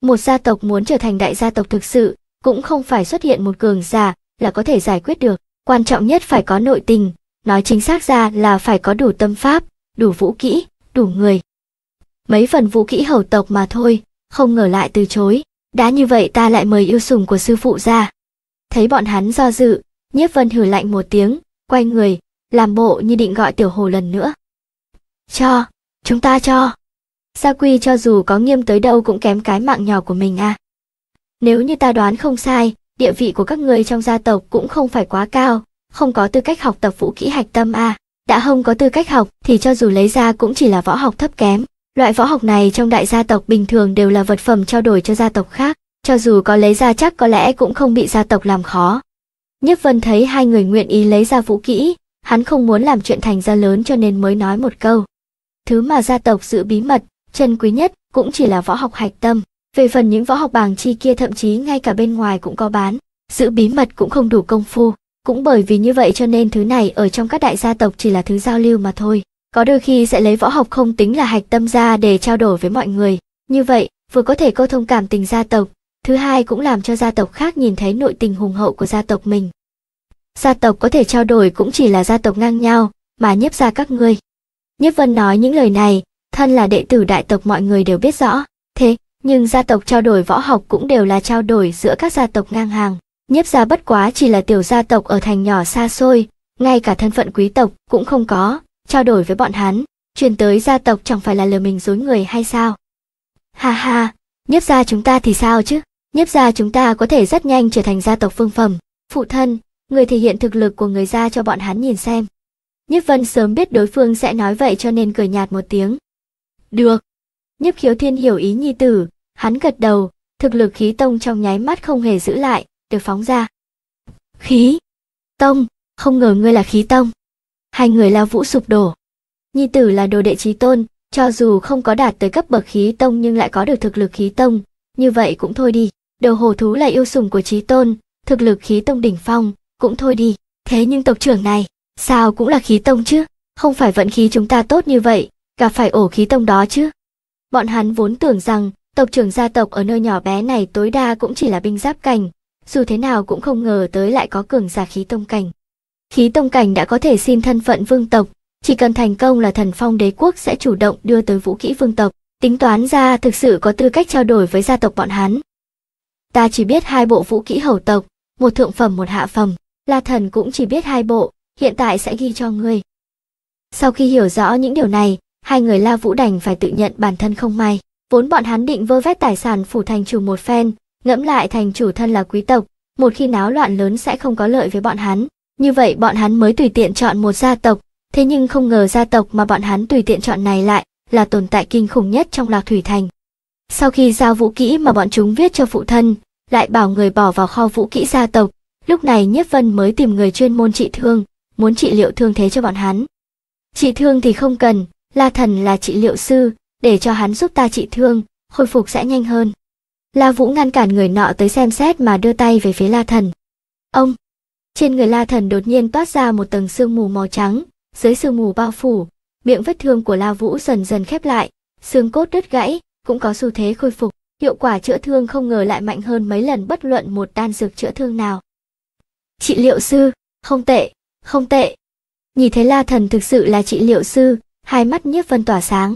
Một gia tộc muốn trở thành đại gia tộc thực sự, cũng không phải xuất hiện một cường giả là có thể giải quyết được. Quan trọng nhất phải có nội tình, nói chính xác ra là phải có đủ tâm pháp, đủ vũ kỹ, đủ người. Mấy phần vũ kỹ hầu tộc mà thôi, không ngờ lại từ chối. Đã như vậy ta lại mời yêu sủng của sư phụ ra. Thấy bọn hắn do dự, nhiếp vân hử lạnh một tiếng, quay người, làm bộ như định gọi tiểu hồ lần nữa. Cho, chúng ta cho. Gia Quy cho dù có nghiêm tới đâu cũng kém cái mạng nhỏ của mình à. Nếu như ta đoán không sai, địa vị của các người trong gia tộc cũng không phải quá cao, không có tư cách học tập vũ kỹ hạch tâm à. Đã không có tư cách học thì cho dù lấy ra cũng chỉ là võ học thấp kém. Loại võ học này trong đại gia tộc bình thường đều là vật phẩm trao đổi cho gia tộc khác, cho dù có lấy ra chắc có lẽ cũng không bị gia tộc làm khó. Nhất Vân thấy hai người nguyện ý lấy ra vũ kỹ, hắn không muốn làm chuyện thành ra lớn cho nên mới nói một câu. Thứ mà gia tộc giữ bí mật chân quý nhất cũng chỉ là võ học hạch tâm. Về phần những võ học bàng chi kia thậm chí ngay cả bên ngoài cũng có bán, giữ bí mật cũng không đủ công phu. Cũng bởi vì như vậy cho nên thứ này ở trong các đại gia tộc chỉ là thứ giao lưu mà thôi. Có đôi khi sẽ lấy võ học không tính là hạch tâm ra để trao đổi với mọi người. Như vậy, vừa có thể câu thông cảm tình gia tộc, thứ hai cũng làm cho gia tộc khác nhìn thấy nội tình hùng hậu của gia tộc mình. Gia tộc có thể trao đổi cũng chỉ là gia tộc ngang nhau, mà nhiếp ra các ngươi. Nhiếp Vân nói những lời này, thân là đệ tử đại tộc mọi người đều biết rõ thế nhưng gia tộc trao đổi võ học cũng đều là trao đổi giữa các gia tộc ngang hàng nhiếp gia bất quá chỉ là tiểu gia tộc ở thành nhỏ xa xôi ngay cả thân phận quý tộc cũng không có trao đổi với bọn hắn truyền tới gia tộc chẳng phải là lừa mình dối người hay sao ha ha nhiếp gia chúng ta thì sao chứ nhiếp gia chúng ta có thể rất nhanh trở thành gia tộc phương phẩm phụ thân người thể hiện thực lực của người gia cho bọn hắn nhìn xem nhiếp vân sớm biết đối phương sẽ nói vậy cho nên cười nhạt một tiếng được. Nhấp khiếu thiên hiểu ý nhi tử, hắn gật đầu, thực lực khí tông trong nháy mắt không hề giữ lại, được phóng ra. Khí. Tông, không ngờ ngươi là khí tông. Hai người lao vũ sụp đổ. Nhi tử là đồ đệ trí tôn, cho dù không có đạt tới cấp bậc khí tông nhưng lại có được thực lực khí tông, như vậy cũng thôi đi. Đầu hồ thú là yêu sùng của trí tôn, thực lực khí tông đỉnh phong, cũng thôi đi. Thế nhưng tộc trưởng này, sao cũng là khí tông chứ? Không phải vận khí chúng ta tốt như vậy, gặp phải ổ khí tông đó chứ. Bọn hắn vốn tưởng rằng tộc trưởng gia tộc ở nơi nhỏ bé này tối đa cũng chỉ là binh giáp cảnh, dù thế nào cũng không ngờ tới lại có cường giả khí tông cảnh. Khí tông cảnh đã có thể xin thân phận vương tộc, chỉ cần thành công là thần phong đế quốc sẽ chủ động đưa tới vũ kỹ vương tộc, tính toán ra thực sự có tư cách trao đổi với gia tộc bọn hắn. Ta chỉ biết hai bộ vũ kỹ hầu tộc, một thượng phẩm một hạ phẩm, La Thần cũng chỉ biết hai bộ, hiện tại sẽ ghi cho ngươi. Sau khi hiểu rõ những điều này, hai người La Vũ đành phải tự nhận bản thân không may. Vốn bọn hắn định vơ vét tài sản phủ thành chủ một phen, ngẫm lại thành chủ thân là quý tộc, một khi náo loạn lớn sẽ không có lợi với bọn hắn. Như vậy bọn hắn mới tùy tiện chọn một gia tộc, thế nhưng không ngờ gia tộc mà bọn hắn tùy tiện chọn này lại là tồn tại kinh khủng nhất trong Lạc Thủy Thành. Sau khi giao vũ kỹ mà bọn chúng viết cho phụ thân, lại bảo người bỏ vào kho vũ kỹ gia tộc, lúc này nhất Vân mới tìm người chuyên môn trị thương, muốn trị liệu thương thế cho bọn hắn. Trị thương thì không cần, La Thần là trị liệu sư, để cho hắn giúp ta trị thương, khôi phục sẽ nhanh hơn. La Vũ ngăn cản người nọ tới xem xét mà đưa tay về phía La Thần. Ông! Trên người La Thần đột nhiên toát ra một tầng sương mù màu trắng, dưới sương mù bao phủ, miệng vết thương của La Vũ dần dần khép lại, xương cốt đứt gãy, cũng có xu thế khôi phục, hiệu quả chữa thương không ngờ lại mạnh hơn mấy lần bất luận một đan dược chữa thương nào. Trị liệu sư, không tệ, không tệ. Nhìn thấy La Thần thực sự là trị liệu sư, hai mắt nhiếp vân tỏa sáng.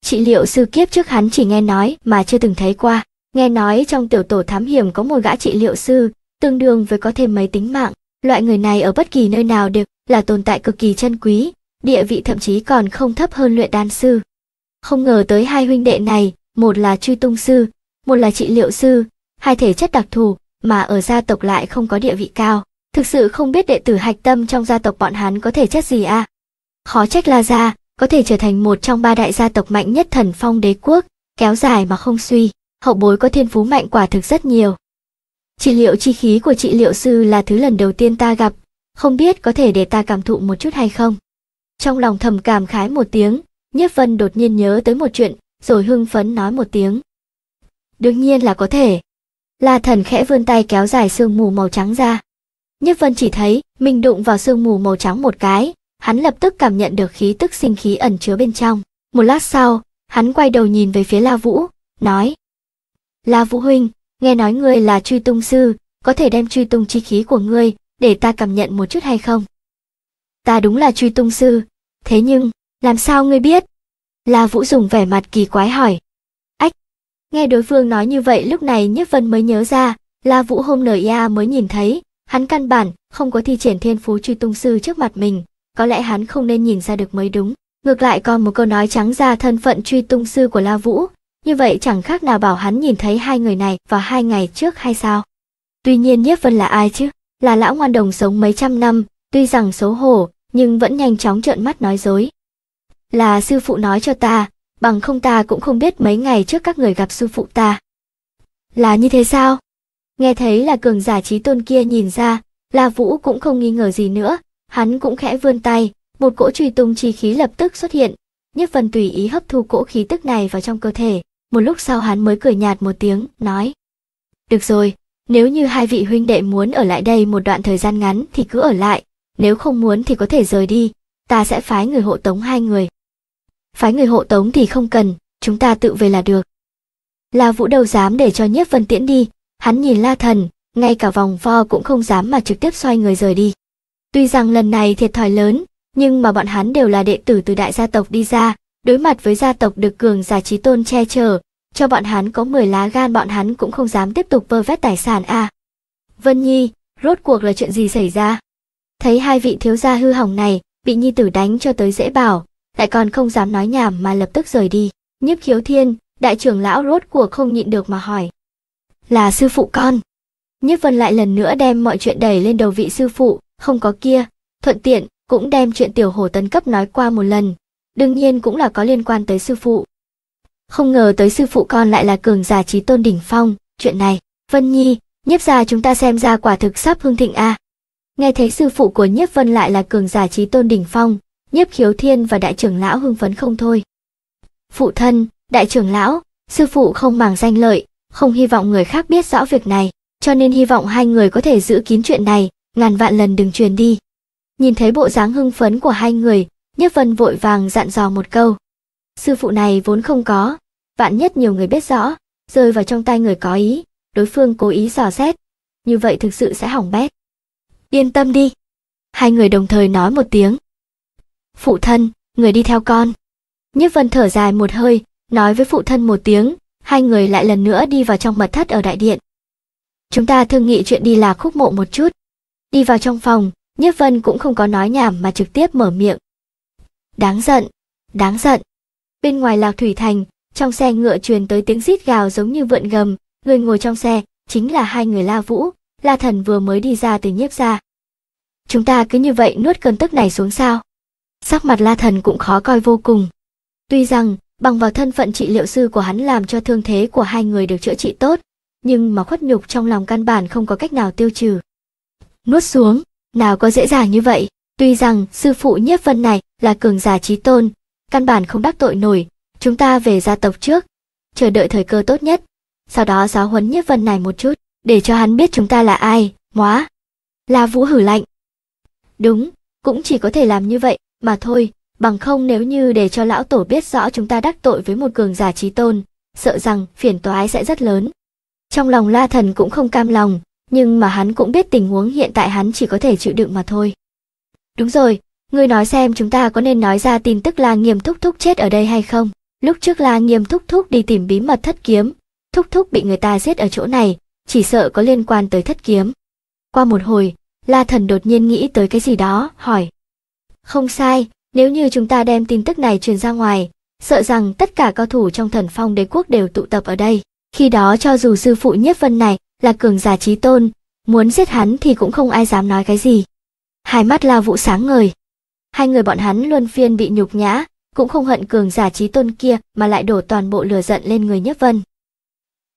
Trị liệu sư kiếp trước hắn chỉ nghe nói mà chưa từng thấy qua, nghe nói trong tiểu tổ thám hiểm có một gã trị liệu sư, tương đương với có thêm mấy tính mạng, loại người này ở bất kỳ nơi nào đều là tồn tại cực kỳ chân quý, địa vị thậm chí còn không thấp hơn luyện đan sư. Không ngờ tới hai huynh đệ này, một là truy tung sư, một là trị liệu sư, hai thể chất đặc thù mà ở gia tộc lại không có địa vị cao. Thực sự không biết đệ tử hạch tâm trong gia tộc bọn hắn có thể chất gì à. Khó trách là ra, có thể trở thành một trong ba đại gia tộc mạnh nhất thần phong đế quốc, kéo dài mà không suy, hậu bối có thiên phú mạnh quả thực rất nhiều. Trị liệu chi khí của trị liệu sư là thứ lần đầu tiên ta gặp, không biết có thể để ta cảm thụ một chút hay không. Trong lòng thầm cảm khái một tiếng, nhất Vân đột nhiên nhớ tới một chuyện, rồi hưng phấn nói một tiếng. Đương nhiên là có thể. La thần khẽ vươn tay kéo dài sương mù màu trắng ra. nhất Vân chỉ thấy mình đụng vào sương mù màu trắng một cái, hắn lập tức cảm nhận được khí tức sinh khí ẩn chứa bên trong. Một lát sau, hắn quay đầu nhìn về phía La Vũ, nói. La Vũ Huynh, nghe nói ngươi là truy tung sư, có thể đem truy tung chi khí của ngươi, để ta cảm nhận một chút hay không? Ta đúng là truy tung sư, thế nhưng, làm sao ngươi biết? La Vũ dùng vẻ mặt kỳ quái hỏi. Ách! Nghe đối phương nói như vậy lúc này Nhất Vân mới nhớ ra, La Vũ hôm nở ia mới nhìn thấy, hắn căn bản không có thi triển thiên phú truy tung sư trước mặt mình, có lẽ hắn không nên nhìn ra được mới đúng. Ngược lại còn một câu nói trắng ra thân phận truy tung sư của La Vũ, như vậy chẳng khác nào bảo hắn nhìn thấy hai người này vào hai ngày trước hay sao. Tuy nhiên Nhiếp Vân là ai chứ? Là lão ngoan đồng sống mấy trăm năm, tuy rằng xấu hổ, nhưng vẫn nhanh chóng trợn mắt nói dối. Là sư phụ nói cho ta, bằng không ta cũng không biết mấy ngày trước các người gặp sư phụ ta. Là như thế sao? Nghe thấy là cường giả trí tôn kia nhìn ra, La Vũ cũng không nghi ngờ gì nữa, Hắn cũng khẽ vươn tay, một cỗ truy tung chi khí lập tức xuất hiện. nhất phần tùy ý hấp thu cỗ khí tức này vào trong cơ thể, một lúc sau hắn mới cười nhạt một tiếng, nói: "Được rồi, nếu như hai vị huynh đệ muốn ở lại đây một đoạn thời gian ngắn thì cứ ở lại, nếu không muốn thì có thể rời đi, ta sẽ phái người hộ tống hai người." "Phái người hộ tống thì không cần, chúng ta tự về là được." La Vũ đâu dám để cho Nhiếp Vân tiễn đi, hắn nhìn La Thần, ngay cả vòng vo cũng không dám mà trực tiếp xoay người rời đi. Tuy rằng lần này thiệt thòi lớn, nhưng mà bọn hắn đều là đệ tử từ đại gia tộc đi ra, đối mặt với gia tộc được cường giả trí tôn che chở, cho bọn hắn có 10 lá gan bọn hắn cũng không dám tiếp tục vơ vét tài sản à. Vân Nhi, rốt cuộc là chuyện gì xảy ra? Thấy hai vị thiếu gia hư hỏng này, bị Nhi tử đánh cho tới dễ bảo, lại còn không dám nói nhảm mà lập tức rời đi. Nhiếp khiếu thiên, đại trưởng lão rốt cuộc không nhịn được mà hỏi. Là sư phụ con. Nhiếp vân lại lần nữa đem mọi chuyện đẩy lên đầu vị sư phụ, không có kia, thuận tiện cũng đem chuyện tiểu hồ tấn cấp nói qua một lần, đương nhiên cũng là có liên quan tới sư phụ. Không ngờ tới sư phụ con lại là cường giả trí tôn đỉnh phong, chuyện này, Vân Nhi, nhiếp gia chúng ta xem ra quả thực sắp hương thịnh a. À. Nghe thấy sư phụ của nhiếp vân lại là cường giả trí tôn đỉnh phong, nhiếp khiếu thiên và đại trưởng lão hưng phấn không thôi. Phụ thân, đại trưởng lão, sư phụ không màng danh lợi, không hy vọng người khác biết rõ việc này, cho nên hy vọng hai người có thể giữ kín chuyện này, ngàn vạn lần đừng truyền đi. Nhìn thấy bộ dáng hưng phấn của hai người, Nhất Vân vội vàng dặn dò một câu. Sư phụ này vốn không có, vạn nhất nhiều người biết rõ, rơi vào trong tay người có ý, đối phương cố ý dò xét, như vậy thực sự sẽ hỏng bét. Yên tâm đi. Hai người đồng thời nói một tiếng. Phụ thân, người đi theo con. Nhất Vân thở dài một hơi, nói với phụ thân một tiếng, hai người lại lần nữa đi vào trong mật thất ở đại điện. Chúng ta thương nghị chuyện đi lạc khúc mộ một chút. Đi vào trong phòng, Nhiếp Vân cũng không có nói nhảm mà trực tiếp mở miệng. Đáng giận, đáng giận. Bên ngoài Lạc Thủy Thành, trong xe ngựa truyền tới tiếng rít gào giống như vượn gầm, người ngồi trong xe chính là hai người La Vũ, La Thần vừa mới đi ra từ nhiếp gia. Chúng ta cứ như vậy nuốt cơn tức này xuống sao? Sắc mặt La Thần cũng khó coi vô cùng. Tuy rằng, bằng vào thân phận trị liệu sư của hắn làm cho thương thế của hai người được chữa trị tốt, nhưng mà khuất nhục trong lòng căn bản không có cách nào tiêu trừ nuốt xuống, nào có dễ dàng như vậy. Tuy rằng sư phụ nhiếp vân này là cường giả trí tôn, căn bản không đắc tội nổi, chúng ta về gia tộc trước, chờ đợi thời cơ tốt nhất. Sau đó giáo huấn nhiếp vân này một chút, để cho hắn biết chúng ta là ai, móa. La vũ hử lạnh. Đúng, cũng chỉ có thể làm như vậy mà thôi, bằng không nếu như để cho lão tổ biết rõ chúng ta đắc tội với một cường giả trí tôn, sợ rằng phiền toái sẽ rất lớn. Trong lòng La Thần cũng không cam lòng, nhưng mà hắn cũng biết tình huống hiện tại hắn chỉ có thể chịu đựng mà thôi. Đúng rồi, ngươi nói xem chúng ta có nên nói ra tin tức là Nghiêm Thúc Thúc chết ở đây hay không? Lúc trước là Nghiêm Thúc Thúc đi tìm bí mật thất kiếm, Thúc Thúc bị người ta giết ở chỗ này, chỉ sợ có liên quan tới thất kiếm. Qua một hồi, La Thần đột nhiên nghĩ tới cái gì đó, hỏi. Không sai, nếu như chúng ta đem tin tức này truyền ra ngoài, sợ rằng tất cả cao thủ trong thần phong đế quốc đều tụ tập ở đây. Khi đó cho dù sư phụ nhất vân này là cường giả trí tôn, muốn giết hắn thì cũng không ai dám nói cái gì. Hai mắt La Vũ sáng ngời. Hai người bọn hắn luân phiên bị nhục nhã, cũng không hận cường giả trí tôn kia mà lại đổ toàn bộ lửa giận lên người Nhất Vân.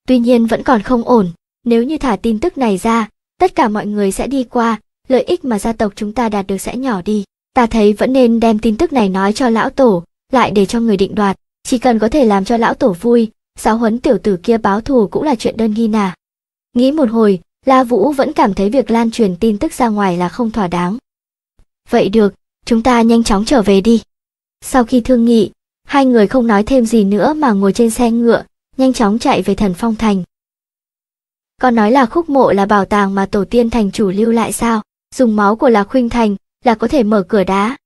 Tuy nhiên vẫn còn không ổn, nếu như thả tin tức này ra, tất cả mọi người sẽ đi qua, lợi ích mà gia tộc chúng ta đạt được sẽ nhỏ đi. Ta thấy vẫn nên đem tin tức này nói cho lão tổ, lại để cho người định đoạt, chỉ cần có thể làm cho lão tổ vui, giáo huấn tiểu tử kia báo thù cũng là chuyện đơn nghi nà. Nghĩ một hồi, La Vũ vẫn cảm thấy việc lan truyền tin tức ra ngoài là không thỏa đáng. Vậy được, chúng ta nhanh chóng trở về đi. Sau khi thương nghị, hai người không nói thêm gì nữa mà ngồi trên xe ngựa, nhanh chóng chạy về thần phong thành. Còn nói là khúc mộ là bảo tàng mà tổ tiên thành chủ lưu lại sao, dùng máu của Lạc Khuynh Thành là có thể mở cửa đá.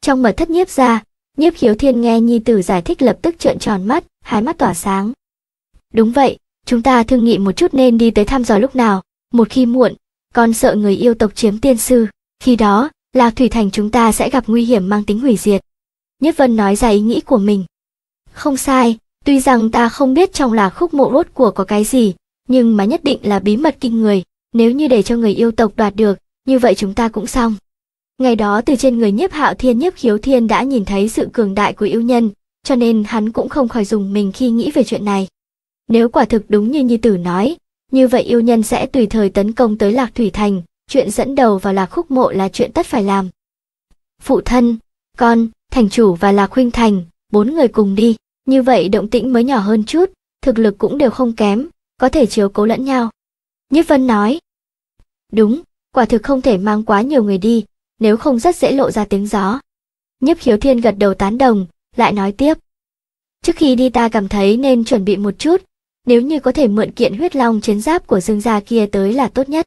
Trong mật thất nhiếp ra, nhiếp hiếu thiên nghe nhi tử giải thích lập tức trợn tròn mắt, hai mắt tỏa sáng. Đúng vậy, chúng ta thương nghị một chút nên đi tới thăm dò lúc nào, một khi muộn, con sợ người yêu tộc chiếm tiên sư, khi đó, Lạc Thủy Thành chúng ta sẽ gặp nguy hiểm mang tính hủy diệt. Nhất Vân nói ra ý nghĩ của mình. Không sai, tuy rằng ta không biết trong lạc khúc mộ rốt của có cái gì, nhưng mà nhất định là bí mật kinh người, nếu như để cho người yêu tộc đoạt được, như vậy chúng ta cũng xong. Ngày đó từ trên người nhiếp hạo thiên nhiếp khiếu thiên đã nhìn thấy sự cường đại của yêu nhân, cho nên hắn cũng không khỏi dùng mình khi nghĩ về chuyện này. Nếu quả thực đúng như Nhi Tử nói, như vậy yêu nhân sẽ tùy thời tấn công tới Lạc Thủy Thành, chuyện dẫn đầu vào Lạc Khúc Mộ là chuyện tất phải làm. Phụ thân, con, thành chủ và Lạc Huynh Thành, bốn người cùng đi, như vậy động tĩnh mới nhỏ hơn chút, thực lực cũng đều không kém, có thể chiếu cố lẫn nhau. Nhất Vân nói, đúng, quả thực không thể mang quá nhiều người đi, nếu không rất dễ lộ ra tiếng gió. Nhấp khiếu thiên gật đầu tán đồng, lại nói tiếp. Trước khi đi ta cảm thấy nên chuẩn bị một chút, nếu như có thể mượn kiện huyết long chiến giáp của dương gia kia tới là tốt nhất.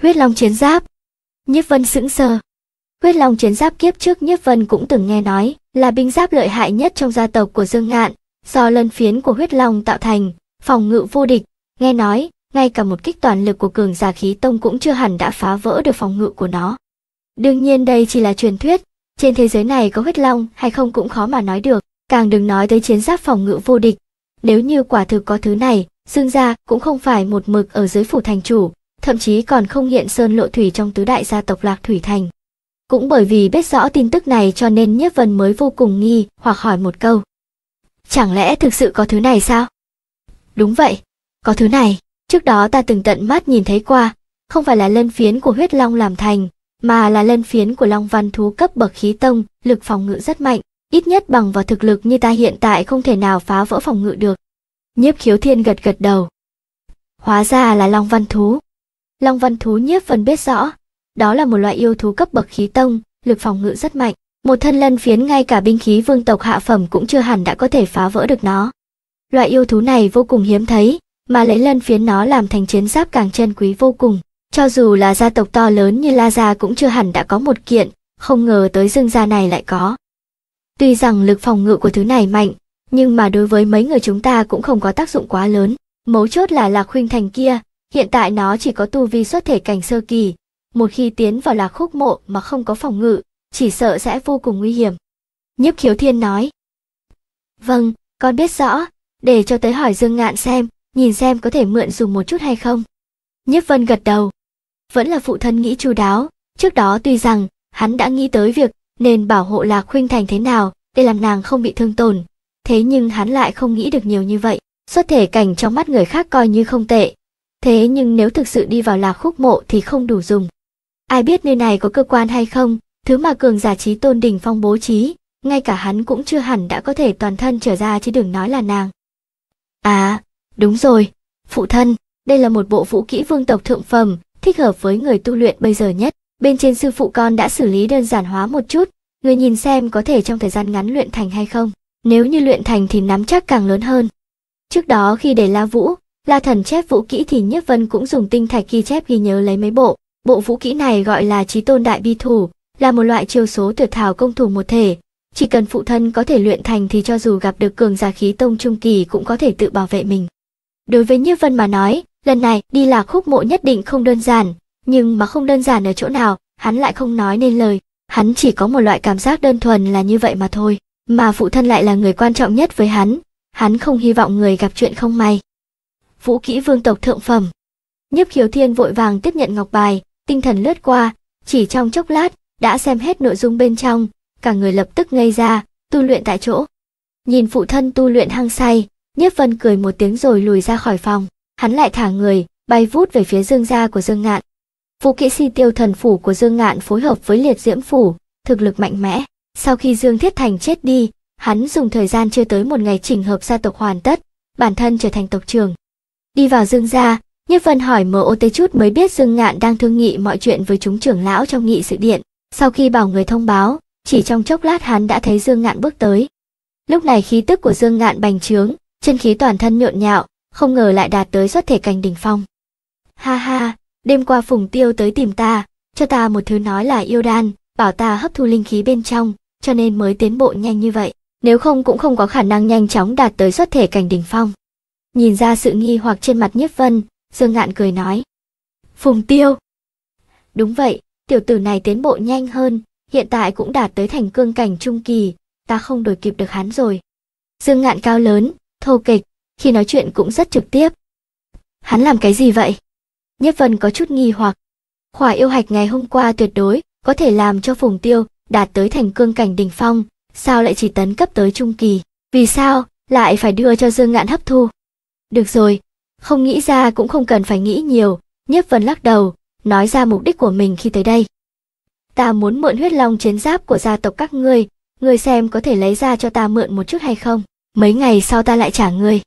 Huyết long chiến giáp? Nhiếp Vân sững sờ. Huyết long chiến giáp kiếp trước Nhiếp Vân cũng từng nghe nói, là binh giáp lợi hại nhất trong gia tộc của Dương Ngạn, do lân phiến của huyết long tạo thành, phòng ngự vô địch, nghe nói, ngay cả một kích toàn lực của cường giả khí tông cũng chưa hẳn đã phá vỡ được phòng ngự của nó. Đương nhiên đây chỉ là truyền thuyết, trên thế giới này có huyết long hay không cũng khó mà nói được, càng đừng nói tới chiến giáp phòng ngự vô địch, nếu như quả thực có thứ này, Dương gia cũng không phải một mực ở dưới phủ thành chủ, thậm chí còn không hiện sơn lộ thủy trong tứ đại gia tộc Lạc Thủy Thành. Cũng bởi vì biết rõ tin tức này cho nên Nhiếp Vân mới vô cùng nghi hoặc hỏi một câu. Chẳng lẽ thực sự có thứ này sao? Đúng vậy, có thứ này, trước đó ta từng tận mắt nhìn thấy qua, không phải là lân phiến của huyết long làm thành, mà là lân phiến của long văn thú cấp bậc khí tông, lực phòng ngự rất mạnh, ít nhất bằng vào thực lực như ta hiện tại không thể nào phá vỡ phòng ngự được. Nhiếp khiếu thiên gật gật đầu. Hóa ra là Long Văn Thú. Long Văn Thú nhiếp phần biết rõ, đó là một loại yêu thú cấp bậc khí tông, lực phòng ngự rất mạnh. Một thân lân phiến ngay cả binh khí vương tộc hạ phẩm cũng chưa hẳn đã có thể phá vỡ được nó. Loại yêu thú này vô cùng hiếm thấy, mà lấy lân phiến nó làm thành chiến giáp càng chân quý vô cùng. Cho dù là gia tộc to lớn như La Gia cũng chưa hẳn đã có một kiện, không ngờ tới dương gia này lại có. Tuy rằng lực phòng ngự của thứ này mạnh, nhưng mà đối với mấy người chúng ta cũng không có tác dụng quá lớn. Mấu chốt là lạc huynh thành kia, hiện tại nó chỉ có tu vi xuất thể cảnh sơ kỳ. Một khi tiến vào lạc khúc mộ mà không có phòng ngự, chỉ sợ sẽ vô cùng nguy hiểm. Nhiếp khiếu thiên nói. Vâng, con biết rõ, để cho tới hỏi Dương Ngạn xem, nhìn xem có thể mượn dùng một chút hay không. Nhiếp vân gật đầu. Vẫn là phụ thân nghĩ chu đáo, trước đó tuy rằng hắn đã nghĩ tới việc nên bảo hộ lạc khuynh thành thế nào để làm nàng không bị thương tổn thế nhưng hắn lại không nghĩ được nhiều như vậy xuất thể cảnh trong mắt người khác coi như không tệ thế nhưng nếu thực sự đi vào lạc khúc mộ thì không đủ dùng ai biết nơi này có cơ quan hay không thứ mà cường giả trí tôn đỉnh phong bố trí ngay cả hắn cũng chưa hẳn đã có thể toàn thân trở ra chứ đừng nói là nàng à đúng rồi phụ thân đây là một bộ vũ kỹ vương tộc thượng phẩm thích hợp với người tu luyện bây giờ nhất Bên trên sư phụ con đã xử lý đơn giản hóa một chút, người nhìn xem có thể trong thời gian ngắn luyện thành hay không. Nếu như luyện thành thì nắm chắc càng lớn hơn. Trước đó khi để La Vũ, La Thần chép vũ kỹ thì Nhất Vân cũng dùng tinh thạch ghi chép ghi nhớ lấy mấy bộ. Bộ vũ kỹ này gọi là Chí Tôn Đại Bi Thủ, là một loại chiêu số tuyệt thảo công thủ một thể. Chỉ cần phụ thân có thể luyện thành thì cho dù gặp được cường giả khí tông trung kỳ cũng có thể tự bảo vệ mình. Đối với Nhất Vân mà nói, lần này đi lạc khúc mộ nhất định không đơn giản, nhưng mà không đơn giản ở chỗ nào, hắn lại không nói nên lời, hắn chỉ có một loại cảm giác đơn thuần là như vậy mà thôi, mà phụ thân lại là người quan trọng nhất với hắn, hắn không hy vọng người gặp chuyện không may. Vũ kỹ vương tộc thượng phẩm Nhấp khiếu thiên vội vàng tiếp nhận ngọc bài, tinh thần lướt qua, chỉ trong chốc lát, đã xem hết nội dung bên trong, cả người lập tức ngây ra, tu luyện tại chỗ. Nhìn phụ thân tu luyện hăng say, Nhiếp Vân cười một tiếng rồi lùi ra khỏi phòng, hắn lại thả người, bay vút về phía dương gia của Dương Ngạn. Vũ kỵ si tiêu thần phủ của Dương Ngạn phối hợp với liệt diễm phủ, thực lực mạnh mẽ. Sau khi Dương Thiết Thành chết đi, hắn dùng thời gian chưa tới một ngày chỉnh hợp gia tộc hoàn tất, bản thân trở thành tộc trưởng. Đi vào Dương gia, Nhất Vân hỏi MOT chút mới biết Dương Ngạn đang thương nghị mọi chuyện với chúng trưởng lão trong nghị sự điện. Sau khi bảo người thông báo, chỉ trong chốc lát hắn đã thấy Dương Ngạn bước tới. Lúc này khí tức của Dương Ngạn bành trướng, chân khí toàn thân nhộn nhạo, không ngờ lại đạt tới xuất thể cảnh đỉnh phong. Ha ha, Đêm qua Phùng Tiêu tới tìm ta, cho ta một thứ nói là yêu đan, bảo ta hấp thu linh khí bên trong, cho nên mới tiến bộ nhanh như vậy. Nếu không cũng không có khả năng nhanh chóng đạt tới xuất thể cảnh đỉnh phong. Nhìn ra sự nghi hoặc trên mặt Nhiếp Vân, Dương Ngạn cười nói. Phùng Tiêu! Đúng vậy, tiểu tử này tiến bộ nhanh hơn, hiện tại cũng đạt tới thành cương cảnh trung kỳ, ta không đổi kịp được hắn rồi. Dương Ngạn cao lớn, thô kịch, khi nói chuyện cũng rất trực tiếp. Hắn làm cái gì vậy? Nhất Vân có chút nghi hoặc. Khỏa yêu hạch ngày hôm qua tuyệt đối có thể làm cho Phùng Tiêu đạt tới thành cương cảnh đỉnh phong, sao lại chỉ tấn cấp tới trung kỳ? Vì sao lại phải đưa cho Dương Ngạn hấp thu? Được rồi, không nghĩ ra cũng không cần phải nghĩ nhiều, Nhiếp Vân lắc đầu, nói ra mục đích của mình khi tới đây. Ta muốn mượn huyết long chiến giáp của gia tộc các ngươi, ngươi xem có thể lấy ra cho ta mượn một chút hay không? Mấy ngày sau ta lại trả ngươi.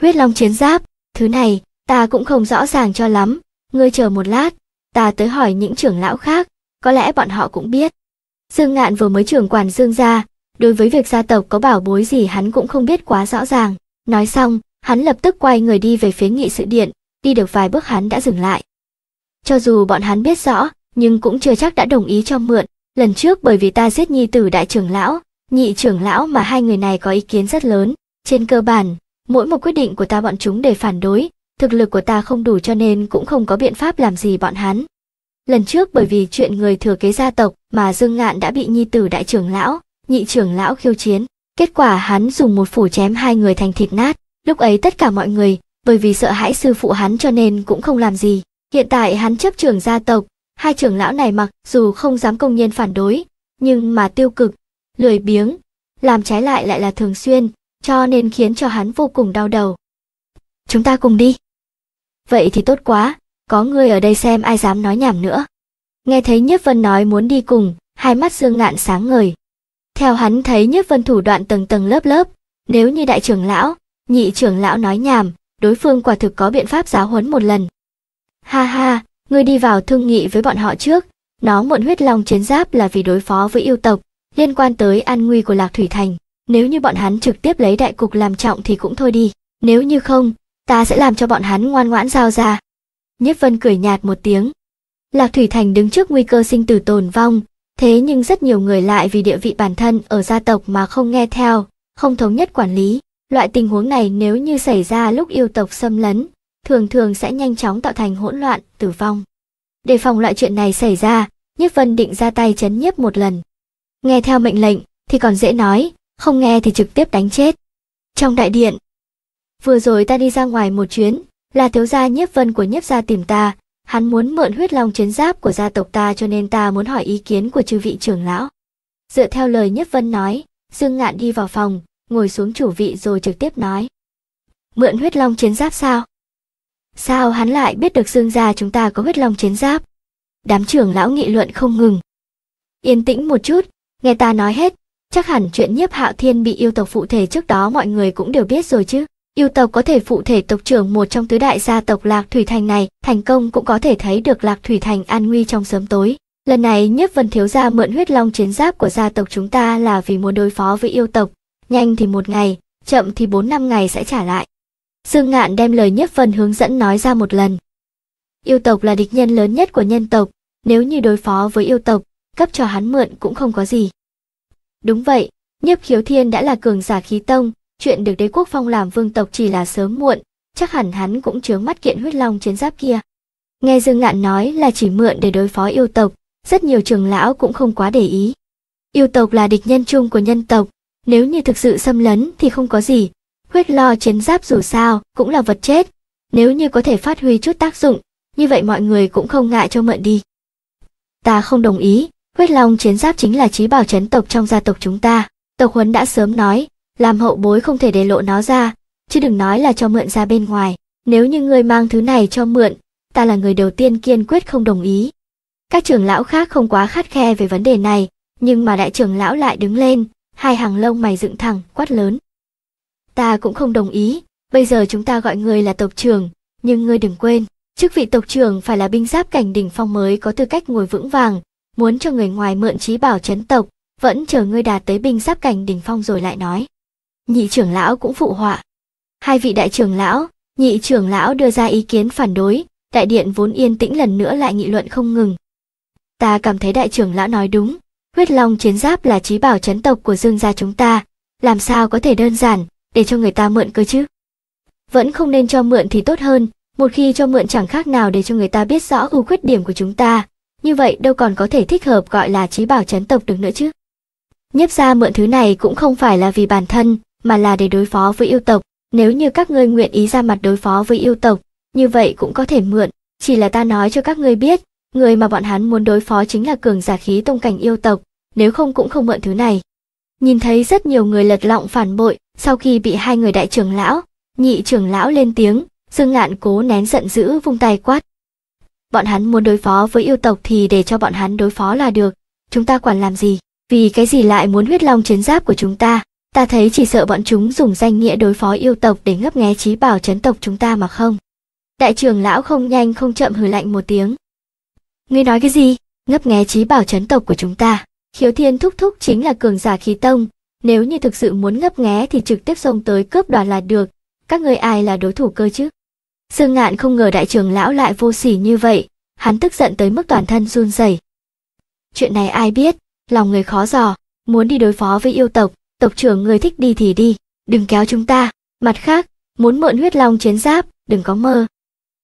Huyết long chiến giáp, thứ này ta cũng không rõ ràng cho lắm, ngươi chờ một lát, ta tới hỏi những trưởng lão khác, có lẽ bọn họ cũng biết. Dương Ngạn vừa mới trưởng quản Dương gia, đối với việc gia tộc có bảo bối gì hắn cũng không biết quá rõ ràng. Nói xong, hắn lập tức quay người đi về phía nghị sự điện, đi được vài bước hắn đã dừng lại. Cho dù bọn hắn biết rõ, nhưng cũng chưa chắc đã đồng ý cho mượn. Lần trước bởi vì ta giết nhi tử đại trưởng lão, nhị trưởng lão mà hai người này có ý kiến rất lớn. Trên cơ bản, mỗi một quyết định của ta bọn chúng đều phản đối, thực lực của ta không đủ cho nên cũng không có biện pháp làm gì bọn hắn. Lần trước bởi vì chuyện người thừa kế gia tộc mà Dương Ngạn đã bị nhi tử đại trưởng lão, nhị trưởng lão khiêu chiến. Kết quả hắn dùng một phủ chém hai người thành thịt nát. Lúc ấy tất cả mọi người, bởi vì sợ hãi sư phụ hắn cho nên cũng không làm gì. Hiện tại hắn chấp trưởng gia tộc, hai trưởng lão này mặc dù không dám công nhiên phản đối, nhưng mà tiêu cực, lười biếng, làm trái lại lại là thường xuyên, cho nên khiến cho hắn vô cùng đau đầu. Chúng ta cùng đi. Vậy thì tốt quá, có người ở đây xem ai dám nói nhảm nữa. Nghe thấy Nhiếp Vân nói muốn đi cùng, hai mắt Dương Ngạn sáng ngời. Theo hắn thấy Nhiếp Vân thủ đoạn tầng tầng lớp lớp, nếu như đại trưởng lão, nhị trưởng lão nói nhảm, đối phương quả thực có biện pháp giáo huấn một lần. Ha ha, ngươi đi vào thương nghị với bọn họ trước, nó muộn huyết long chiến giáp là vì đối phó với yêu tộc, liên quan tới an nguy của Lạc Thủy Thành. Nếu như bọn hắn trực tiếp lấy đại cục làm trọng thì cũng thôi đi, nếu như không, ta sẽ làm cho bọn hắn ngoan ngoãn giao ra. Nhiếp Vân cười nhạt một tiếng. Lạc Thủy Thành đứng trước nguy cơ sinh tử tồn vong, thế nhưng rất nhiều người lại vì địa vị bản thân ở gia tộc mà không nghe theo, không thống nhất quản lý. Loại tình huống này nếu như xảy ra lúc yêu tộc xâm lấn, thường thường sẽ nhanh chóng tạo thành hỗn loạn, tử vong. Để phòng loại chuyện này xảy ra, Nhiếp Vân định ra tay chấn nhiếp một lần. Nghe theo mệnh lệnh thì còn dễ nói, không nghe thì trực tiếp đánh chết. Trong đại điện, vừa rồi ta đi ra ngoài một chuyến, là thiếu gia nhiếp vân của nhiếp gia tìm ta, hắn muốn mượn huyết long chiến giáp của gia tộc ta cho nên ta muốn hỏi ý kiến của chư vị trưởng lão. Dựa theo lời nhiếp vân nói, Dương Ngạn đi vào phòng, ngồi xuống chủ vị rồi trực tiếp nói. Mượn huyết long chiến giáp sao? Sao hắn lại biết được Dương gia chúng ta có huyết long chiến giáp? Đám trưởng lão nghị luận không ngừng. Yên tĩnh một chút, nghe ta nói hết, chắc hẳn chuyện nhiếp hạo thiên bị yêu tộc phụ thể trước đó mọi người cũng đều biết rồi chứ yêu tộc có thể phụ thể tộc trưởng một trong tứ đại gia tộc Lạc Thủy Thành này, thành công cũng có thể thấy được Lạc Thủy Thành an nguy trong sớm tối. Lần này nhất Vân thiếu gia mượn huyết long chiến giáp của gia tộc chúng ta là vì muốn đối phó với yêu tộc, nhanh thì một ngày, chậm thì bốn năm ngày sẽ trả lại. Dương Ngạn đem lời nhất Vân hướng dẫn nói ra một lần. Yêu tộc là địch nhân lớn nhất của nhân tộc, nếu như đối phó với yêu tộc, cấp cho hắn mượn cũng không có gì. Đúng vậy, Nhiếp Khiếu Thiên đã là cường giả khí tông, chuyện được đế quốc phong làm vương tộc chỉ là sớm muộn, chắc hẳn hắn cũng chướng mắt kiện huyết long chiến giáp kia. Nghe Dương Ngạn nói là chỉ mượn để đối phó yêu tộc, rất nhiều trường lão cũng không quá để ý. Yêu tộc là địch nhân chung của nhân tộc, nếu như thực sự xâm lấn thì không có gì. Huyết lo chiến giáp dù sao cũng là vật chết, nếu như có thể phát huy chút tác dụng, như vậy mọi người cũng không ngại cho mượn đi. Ta không đồng ý, huyết long chiến giáp chính là trí bảo chấn tộc trong gia tộc chúng ta. Tộc huấn đã sớm nói, làm hậu bối không thể để lộ nó ra, chứ đừng nói là cho mượn ra bên ngoài. Nếu như ngươi mang thứ này cho mượn, ta là người đầu tiên kiên quyết không đồng ý. Các trưởng lão khác không quá khắt khe về vấn đề này, nhưng mà đại trưởng lão lại đứng lên, hai hàng lông mày dựng thẳng, quát lớn. Ta cũng không đồng ý, bây giờ chúng ta gọi ngươi là tộc trưởng, nhưng ngươi đừng quên, chức vị tộc trưởng phải là binh giáp cảnh đỉnh phong mới có tư cách ngồi vững vàng, muốn cho người ngoài mượn trí bảo chấn tộc, vẫn chờ ngươi đạt tới binh giáp cảnh đỉnh phong rồi lại nói nhị trưởng lão cũng phụ họa. Hai vị đại trưởng lão, nhị trưởng lão đưa ra ý kiến phản đối, đại điện vốn yên tĩnh lần nữa lại nghị luận không ngừng. Ta cảm thấy đại trưởng lão nói đúng, huyết long chiến giáp là trí bảo chấn tộc của dương gia chúng ta, làm sao có thể đơn giản, để cho người ta mượn cơ chứ. Vẫn không nên cho mượn thì tốt hơn, một khi cho mượn chẳng khác nào để cho người ta biết rõ ưu khuyết điểm của chúng ta, như vậy đâu còn có thể thích hợp gọi là trí bảo chấn tộc được nữa chứ. Nhấp gia mượn thứ này cũng không phải là vì bản thân, mà là để đối phó với yêu tộc. Nếu như các ngươi nguyện ý ra mặt đối phó với yêu tộc, như vậy cũng có thể mượn, chỉ là ta nói cho các ngươi biết, người mà bọn hắn muốn đối phó chính là cường giả khí tông cảnh yêu tộc, nếu không cũng không mượn thứ này. Nhìn thấy rất nhiều người lật lọng phản bội, sau khi bị hai người đại trưởng lão, nhị trưởng lão lên tiếng, Dương Ngạn cố nén giận dữ vung tay quát. Bọn hắn muốn đối phó với yêu tộc thì để cho bọn hắn đối phó là được, chúng ta quản làm gì, vì cái gì lại muốn huyết long chiến giáp của chúng ta. Ta thấy chỉ sợ bọn chúng dùng danh nghĩa đối phó yêu tộc để ngấp nghé trí bảo chấn tộc chúng ta mà không. Đại trưởng lão không nhanh không chậm hừ lạnh một tiếng. Ngươi nói cái gì? Ngấp nghé trí bảo chấn tộc của chúng ta. Khiếu thiên thúc thúc chính là cường giả khí tông. Nếu như thực sự muốn ngấp nghé thì trực tiếp xông tới cướp đoạt là được. Các ngươi ai là đối thủ cơ chứ? Sương ngạn không ngờ đại trưởng lão lại vô sỉ như vậy. Hắn tức giận tới mức toàn thân run rẩy. Chuyện này ai biết, lòng người khó dò, muốn đi đối phó với yêu tộc, tộc trưởng người thích đi thì đi, đừng kéo chúng ta. Mặt khác, muốn mượn huyết long chiến giáp, đừng có mơ.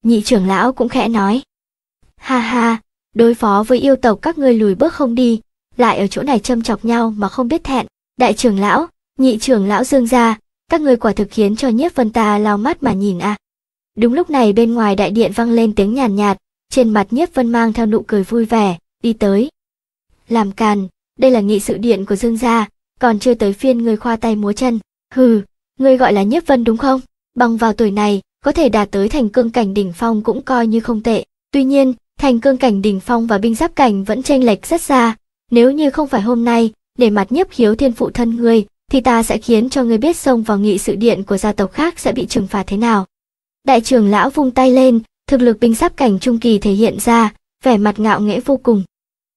Nhị trưởng lão cũng khẽ nói. Ha ha, đối phó với yêu tộc các ngươi lùi bước không đi, lại ở chỗ này châm chọc nhau mà không biết thẹn. Đại trưởng lão, nhị trưởng lão dương ra, các ngươi quả thực khiến cho nhiếp vân ta lao mắt mà nhìn à. Đúng lúc này bên ngoài đại điện vang lên tiếng nhàn nhạt, nhạt, trên mặt nhiếp vân mang theo nụ cười vui vẻ, đi tới. Làm càn, đây là nghị sự điện của dương gia, còn chưa tới phiên người khoa tay múa chân hừ ngươi gọi là nhiếp vân đúng không bằng vào tuổi này có thể đạt tới thành cương cảnh đỉnh phong cũng coi như không tệ tuy nhiên thành cương cảnh đỉnh phong và binh giáp cảnh vẫn chênh lệch rất xa nếu như không phải hôm nay để mặt nhiếp hiếu thiên phụ thân người, thì ta sẽ khiến cho ngươi biết xông vào nghị sự điện của gia tộc khác sẽ bị trừng phạt thế nào đại trưởng lão vung tay lên thực lực binh giáp cảnh trung kỳ thể hiện ra vẻ mặt ngạo nghễ vô cùng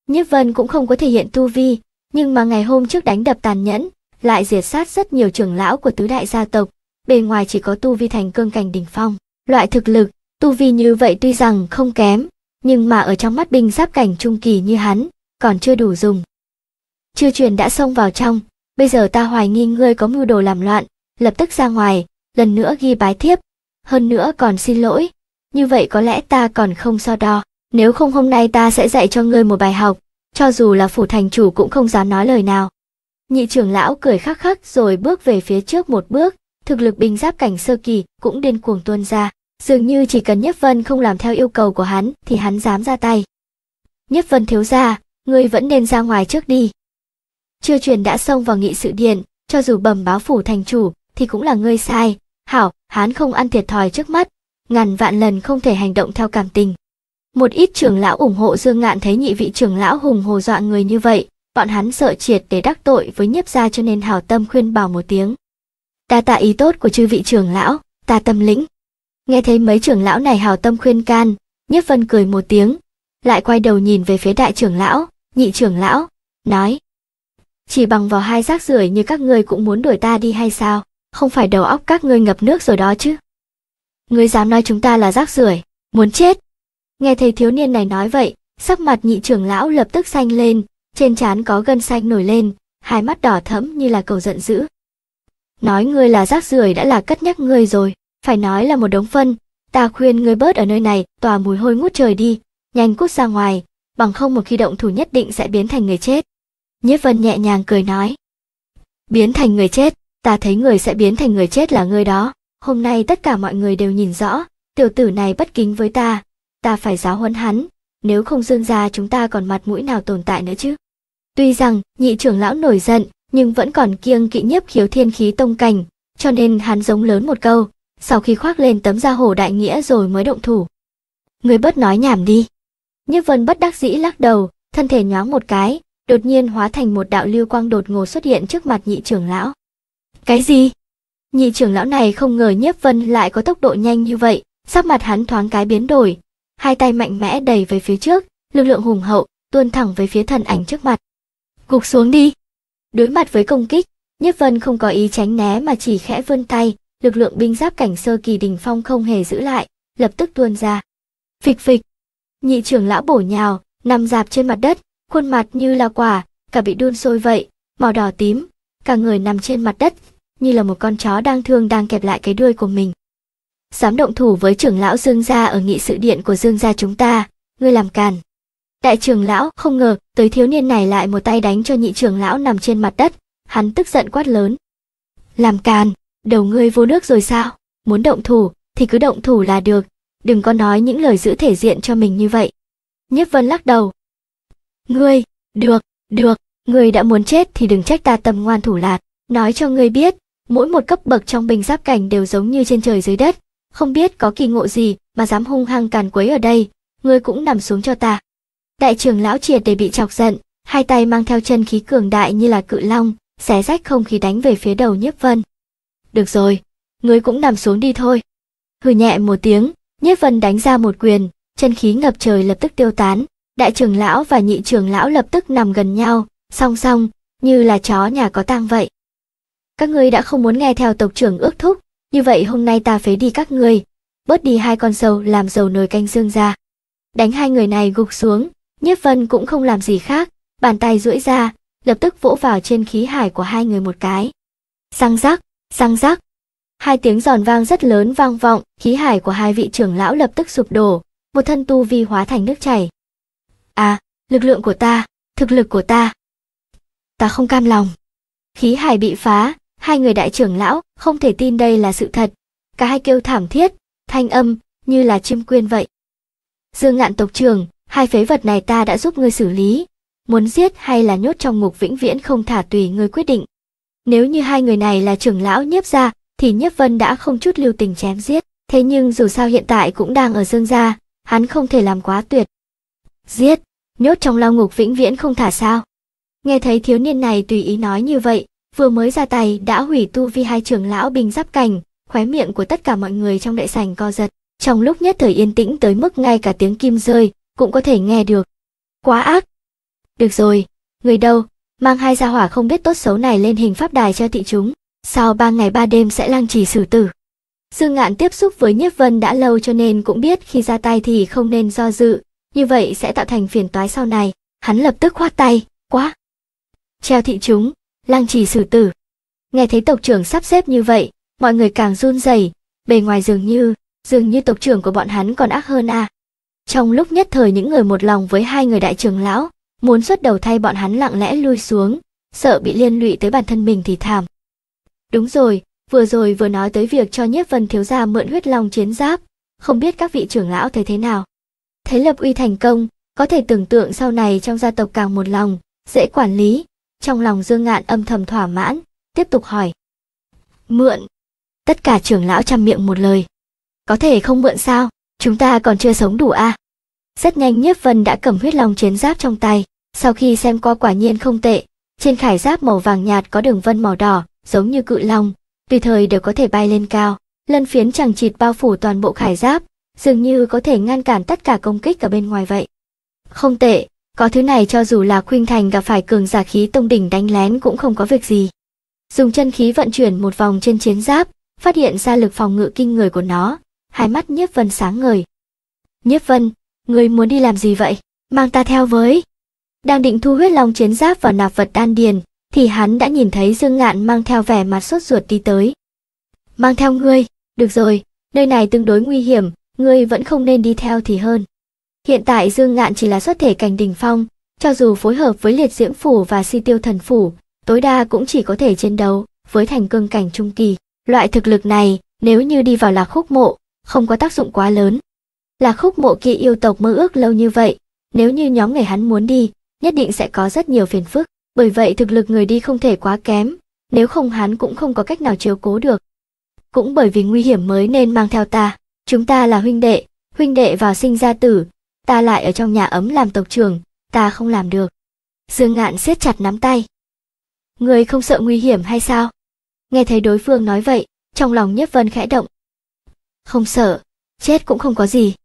nhiếp vân cũng không có thể hiện tu vi nhưng mà ngày hôm trước đánh đập tàn nhẫn, lại diệt sát rất nhiều trưởng lão của tứ đại gia tộc, bề ngoài chỉ có tu vi thành cương cảnh đỉnh phong. Loại thực lực, tu vi như vậy tuy rằng không kém, nhưng mà ở trong mắt binh giáp cảnh trung kỳ như hắn, còn chưa đủ dùng. Chưa truyền đã xông vào trong, bây giờ ta hoài nghi ngươi có mưu đồ làm loạn, lập tức ra ngoài, lần nữa ghi bái thiếp, hơn nữa còn xin lỗi, như vậy có lẽ ta còn không so đo, nếu không hôm nay ta sẽ dạy cho ngươi một bài học, cho dù là phủ thành chủ cũng không dám nói lời nào. Nhị trưởng lão cười khắc khắc rồi bước về phía trước một bước, thực lực binh giáp cảnh sơ kỳ cũng điên cuồng tuôn ra, dường như chỉ cần Nhất Vân không làm theo yêu cầu của hắn thì hắn dám ra tay. Nhất Vân thiếu gia, ngươi vẫn nên ra ngoài trước đi. Chưa truyền đã xông vào nghị sự điện, cho dù bầm báo phủ thành chủ thì cũng là ngươi sai, hảo, hắn không ăn thiệt thòi trước mắt, ngàn vạn lần không thể hành động theo cảm tình. Một ít trưởng lão ủng hộ Dương Ngạn thấy nhị vị trưởng lão hùng hồ dọa người như vậy, bọn hắn sợ triệt để đắc tội với nhiếp gia cho nên hào tâm khuyên bảo một tiếng. Ta tạ ý tốt của chư vị trưởng lão, ta tâm lĩnh. Nghe thấy mấy trưởng lão này hào tâm khuyên can, nhiếp vân cười một tiếng, lại quay đầu nhìn về phía đại trưởng lão, nhị trưởng lão, nói. Chỉ bằng vào hai rác rưởi như các ngươi cũng muốn đuổi ta đi hay sao, không phải đầu óc các ngươi ngập nước rồi đó chứ. Ngươi dám nói chúng ta là rác rưởi, muốn chết. Nghe thấy thiếu niên này nói vậy, sắc mặt nhị trưởng lão lập tức xanh lên, trên trán có gân xanh nổi lên, hai mắt đỏ thẫm như là cầu giận dữ. Nói ngươi là rác rưởi đã là cất nhắc ngươi rồi, phải nói là một đống phân, ta khuyên ngươi bớt ở nơi này, tỏa mùi hôi ngút trời đi, nhanh cút ra ngoài, bằng không một khi động thủ nhất định sẽ biến thành người chết. Nhiếp Vân nhẹ nhàng cười nói. Biến thành người chết, ta thấy người sẽ biến thành người chết là ngươi đó, hôm nay tất cả mọi người đều nhìn rõ, tiểu tử này bất kính với ta, ta phải giáo huấn hắn, nếu không dương gia chúng ta còn mặt mũi nào tồn tại nữa chứ. Tuy rằng nhị trưởng lão nổi giận, nhưng vẫn còn kiêng kỵ nhấp khiếu thiên khí tông cảnh, cho nên hắn giống lớn một câu, sau khi khoác lên tấm da hổ đại nghĩa rồi mới động thủ. Người bớt nói nhảm đi. Nhất vân bất đắc dĩ lắc đầu, thân thể nhoáng một cái, đột nhiên hóa thành một đạo lưu quang đột ngột xuất hiện trước mặt nhị trưởng lão. Cái gì? Nhị trưởng lão này không ngờ nhất vân lại có tốc độ nhanh như vậy, sắc mặt hắn thoáng cái biến đổi, hai tay mạnh mẽ đẩy về phía trước, lực lượng hùng hậu tuôn thẳng về phía thần ảnh trước mặt. Gục xuống đi. Đối mặt với công kích, Nhất Vân không có ý tránh né mà chỉ khẽ vươn tay, lực lượng binh giáp cảnh sơ kỳ đỉnh phong không hề giữ lại, lập tức tuôn ra. Phịch phịch. Nhị trưởng lão bổ nhào, nằm dạp trên mặt đất, khuôn mặt như là quả, cả bị đun sôi vậy, màu đỏ tím, cả người nằm trên mặt đất, như là một con chó đang thương đang kẹp lại cái đuôi của mình dám động thủ với trưởng lão Dương gia ở nghị sự điện của Dương gia chúng ta, ngươi làm càn. Đại trưởng lão không ngờ tới thiếu niên này lại một tay đánh cho nhị trưởng lão nằm trên mặt đất, hắn tức giận quát lớn. Làm càn, đầu ngươi vô nước rồi sao? Muốn động thủ thì cứ động thủ là được, đừng có nói những lời giữ thể diện cho mình như vậy. nhất vân lắc đầu. Ngươi, được, được, ngươi đã muốn chết thì đừng trách ta tâm ngoan thủ lạt. Nói cho ngươi biết, mỗi một cấp bậc trong bình giáp cảnh đều giống như trên trời dưới đất, không biết có kỳ ngộ gì mà dám hung hăng càn quấy ở đây, ngươi cũng nằm xuống cho ta. Đại trưởng lão triệt để bị chọc giận, hai tay mang theo chân khí cường đại như là cự long, xé rách không khí đánh về phía đầu nhiếp vân. Được rồi, ngươi cũng nằm xuống đi thôi. Hừ nhẹ một tiếng, nhiếp vân đánh ra một quyền, chân khí ngập trời lập tức tiêu tán, đại trưởng lão và nhị trưởng lão lập tức nằm gần nhau, song song, như là chó nhà có tang vậy. Các ngươi đã không muốn nghe theo tộc trưởng ước thúc, như vậy hôm nay ta phế đi các người, bớt đi hai con sâu làm dầu nồi canh dương ra. Đánh hai người này gục xuống, Nhiếp Vân cũng không làm gì khác, bàn tay duỗi ra, lập tức vỗ vào trên khí hải của hai người một cái. Răng rắc, răng rắc. Hai tiếng giòn vang rất lớn vang vọng, khí hải của hai vị trưởng lão lập tức sụp đổ, một thân tu vi hóa thành nước chảy. À, lực lượng của ta, thực lực của ta. Ta không cam lòng. Khí hải bị phá, Hai người đại trưởng lão không thể tin đây là sự thật. Cả hai kêu thảm thiết, thanh âm như là chim quyên vậy. Dương ngạn tộc trưởng, hai phế vật này ta đã giúp ngươi xử lý. Muốn giết hay là nhốt trong ngục vĩnh viễn không thả tùy ngươi quyết định. Nếu như hai người này là trưởng lão nhiếp gia, thì nhiếp vân đã không chút lưu tình chém giết. Thế nhưng dù sao hiện tại cũng đang ở dương gia, hắn không thể làm quá tuyệt. Giết, nhốt trong lao ngục vĩnh viễn không thả sao. Nghe thấy thiếu niên này tùy ý nói như vậy, vừa mới ra tay đã hủy tu vi hai trưởng lão bình giáp cảnh khóe miệng của tất cả mọi người trong đại sảnh co giật trong lúc nhất thời yên tĩnh tới mức ngay cả tiếng kim rơi cũng có thể nghe được quá ác được rồi người đâu mang hai gia hỏa không biết tốt xấu này lên hình pháp đài cho thị chúng sau ba ngày ba đêm sẽ lang trì xử tử dương ngạn tiếp xúc với nhiếp vân đã lâu cho nên cũng biết khi ra tay thì không nên do dự như vậy sẽ tạo thành phiền toái sau này hắn lập tức khoát tay quá treo thị chúng lang trì xử tử. Nghe thấy tộc trưởng sắp xếp như vậy, mọi người càng run rẩy, bề ngoài dường như, dường như tộc trưởng của bọn hắn còn ác hơn à. Trong lúc nhất thời những người một lòng với hai người đại trưởng lão, muốn xuất đầu thay bọn hắn lặng lẽ lui xuống, sợ bị liên lụy tới bản thân mình thì thảm. Đúng rồi, vừa rồi vừa nói tới việc cho nhiếp vân thiếu gia mượn huyết long chiến giáp, không biết các vị trưởng lão thấy thế nào. Thế lập uy thành công, có thể tưởng tượng sau này trong gia tộc càng một lòng, dễ quản lý, trong lòng dương ngạn âm thầm thỏa mãn tiếp tục hỏi mượn tất cả trưởng lão chăm miệng một lời có thể không mượn sao chúng ta còn chưa sống đủ a à? rất nhanh nhiếp vân đã cầm huyết long chiến giáp trong tay sau khi xem qua quả nhiên không tệ trên khải giáp màu vàng nhạt có đường vân màu đỏ giống như cự long tùy thời đều có thể bay lên cao lân phiến chẳng chịt bao phủ toàn bộ khải giáp dường như có thể ngăn cản tất cả công kích ở bên ngoài vậy không tệ có thứ này cho dù là khuynh thành gặp phải cường giả khí tông đỉnh đánh lén cũng không có việc gì. Dùng chân khí vận chuyển một vòng trên chiến giáp, phát hiện ra lực phòng ngự kinh người của nó, hai mắt Nhiếp Vân sáng ngời. Nhiếp Vân, người muốn đi làm gì vậy? Mang ta theo với. Đang định thu huyết long chiến giáp vào nạp vật đan điền, thì hắn đã nhìn thấy Dương Ngạn mang theo vẻ mặt sốt ruột đi tới. Mang theo ngươi, được rồi, nơi này tương đối nguy hiểm, ngươi vẫn không nên đi theo thì hơn. Hiện tại Dương Ngạn chỉ là xuất thể cảnh đỉnh phong, cho dù phối hợp với liệt diễm phủ và si tiêu thần phủ, tối đa cũng chỉ có thể chiến đấu với thành cương cảnh trung kỳ. Loại thực lực này, nếu như đi vào lạc khúc mộ, không có tác dụng quá lớn. Lạc khúc mộ kia yêu tộc mơ ước lâu như vậy, nếu như nhóm người hắn muốn đi, nhất định sẽ có rất nhiều phiền phức, bởi vậy thực lực người đi không thể quá kém, nếu không hắn cũng không có cách nào chiếu cố được. Cũng bởi vì nguy hiểm mới nên mang theo ta, chúng ta là huynh đệ, huynh đệ vào sinh ra tử, ta lại ở trong nhà ấm làm tộc trưởng, ta không làm được. Dương Ngạn siết chặt nắm tay. Người không sợ nguy hiểm hay sao? Nghe thấy đối phương nói vậy, trong lòng Nhất Vân khẽ động. Không sợ, chết cũng không có gì.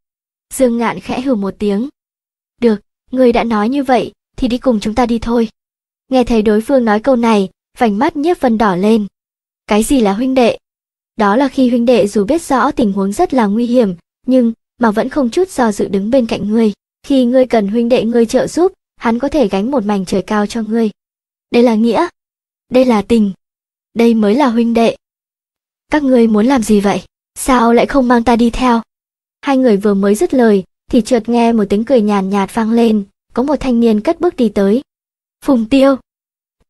Dương Ngạn khẽ hừ một tiếng. Được, người đã nói như vậy, thì đi cùng chúng ta đi thôi. Nghe thấy đối phương nói câu này, vành mắt Nhất Vân đỏ lên. Cái gì là huynh đệ? Đó là khi huynh đệ dù biết rõ tình huống rất là nguy hiểm, nhưng mà vẫn không chút do dự đứng bên cạnh ngươi. Khi ngươi cần huynh đệ ngươi trợ giúp, hắn có thể gánh một mảnh trời cao cho ngươi. Đây là nghĩa. Đây là tình. Đây mới là huynh đệ. Các ngươi muốn làm gì vậy? Sao lại không mang ta đi theo? Hai người vừa mới dứt lời, thì chợt nghe một tiếng cười nhàn nhạt vang lên, có một thanh niên cất bước đi tới. Phùng tiêu.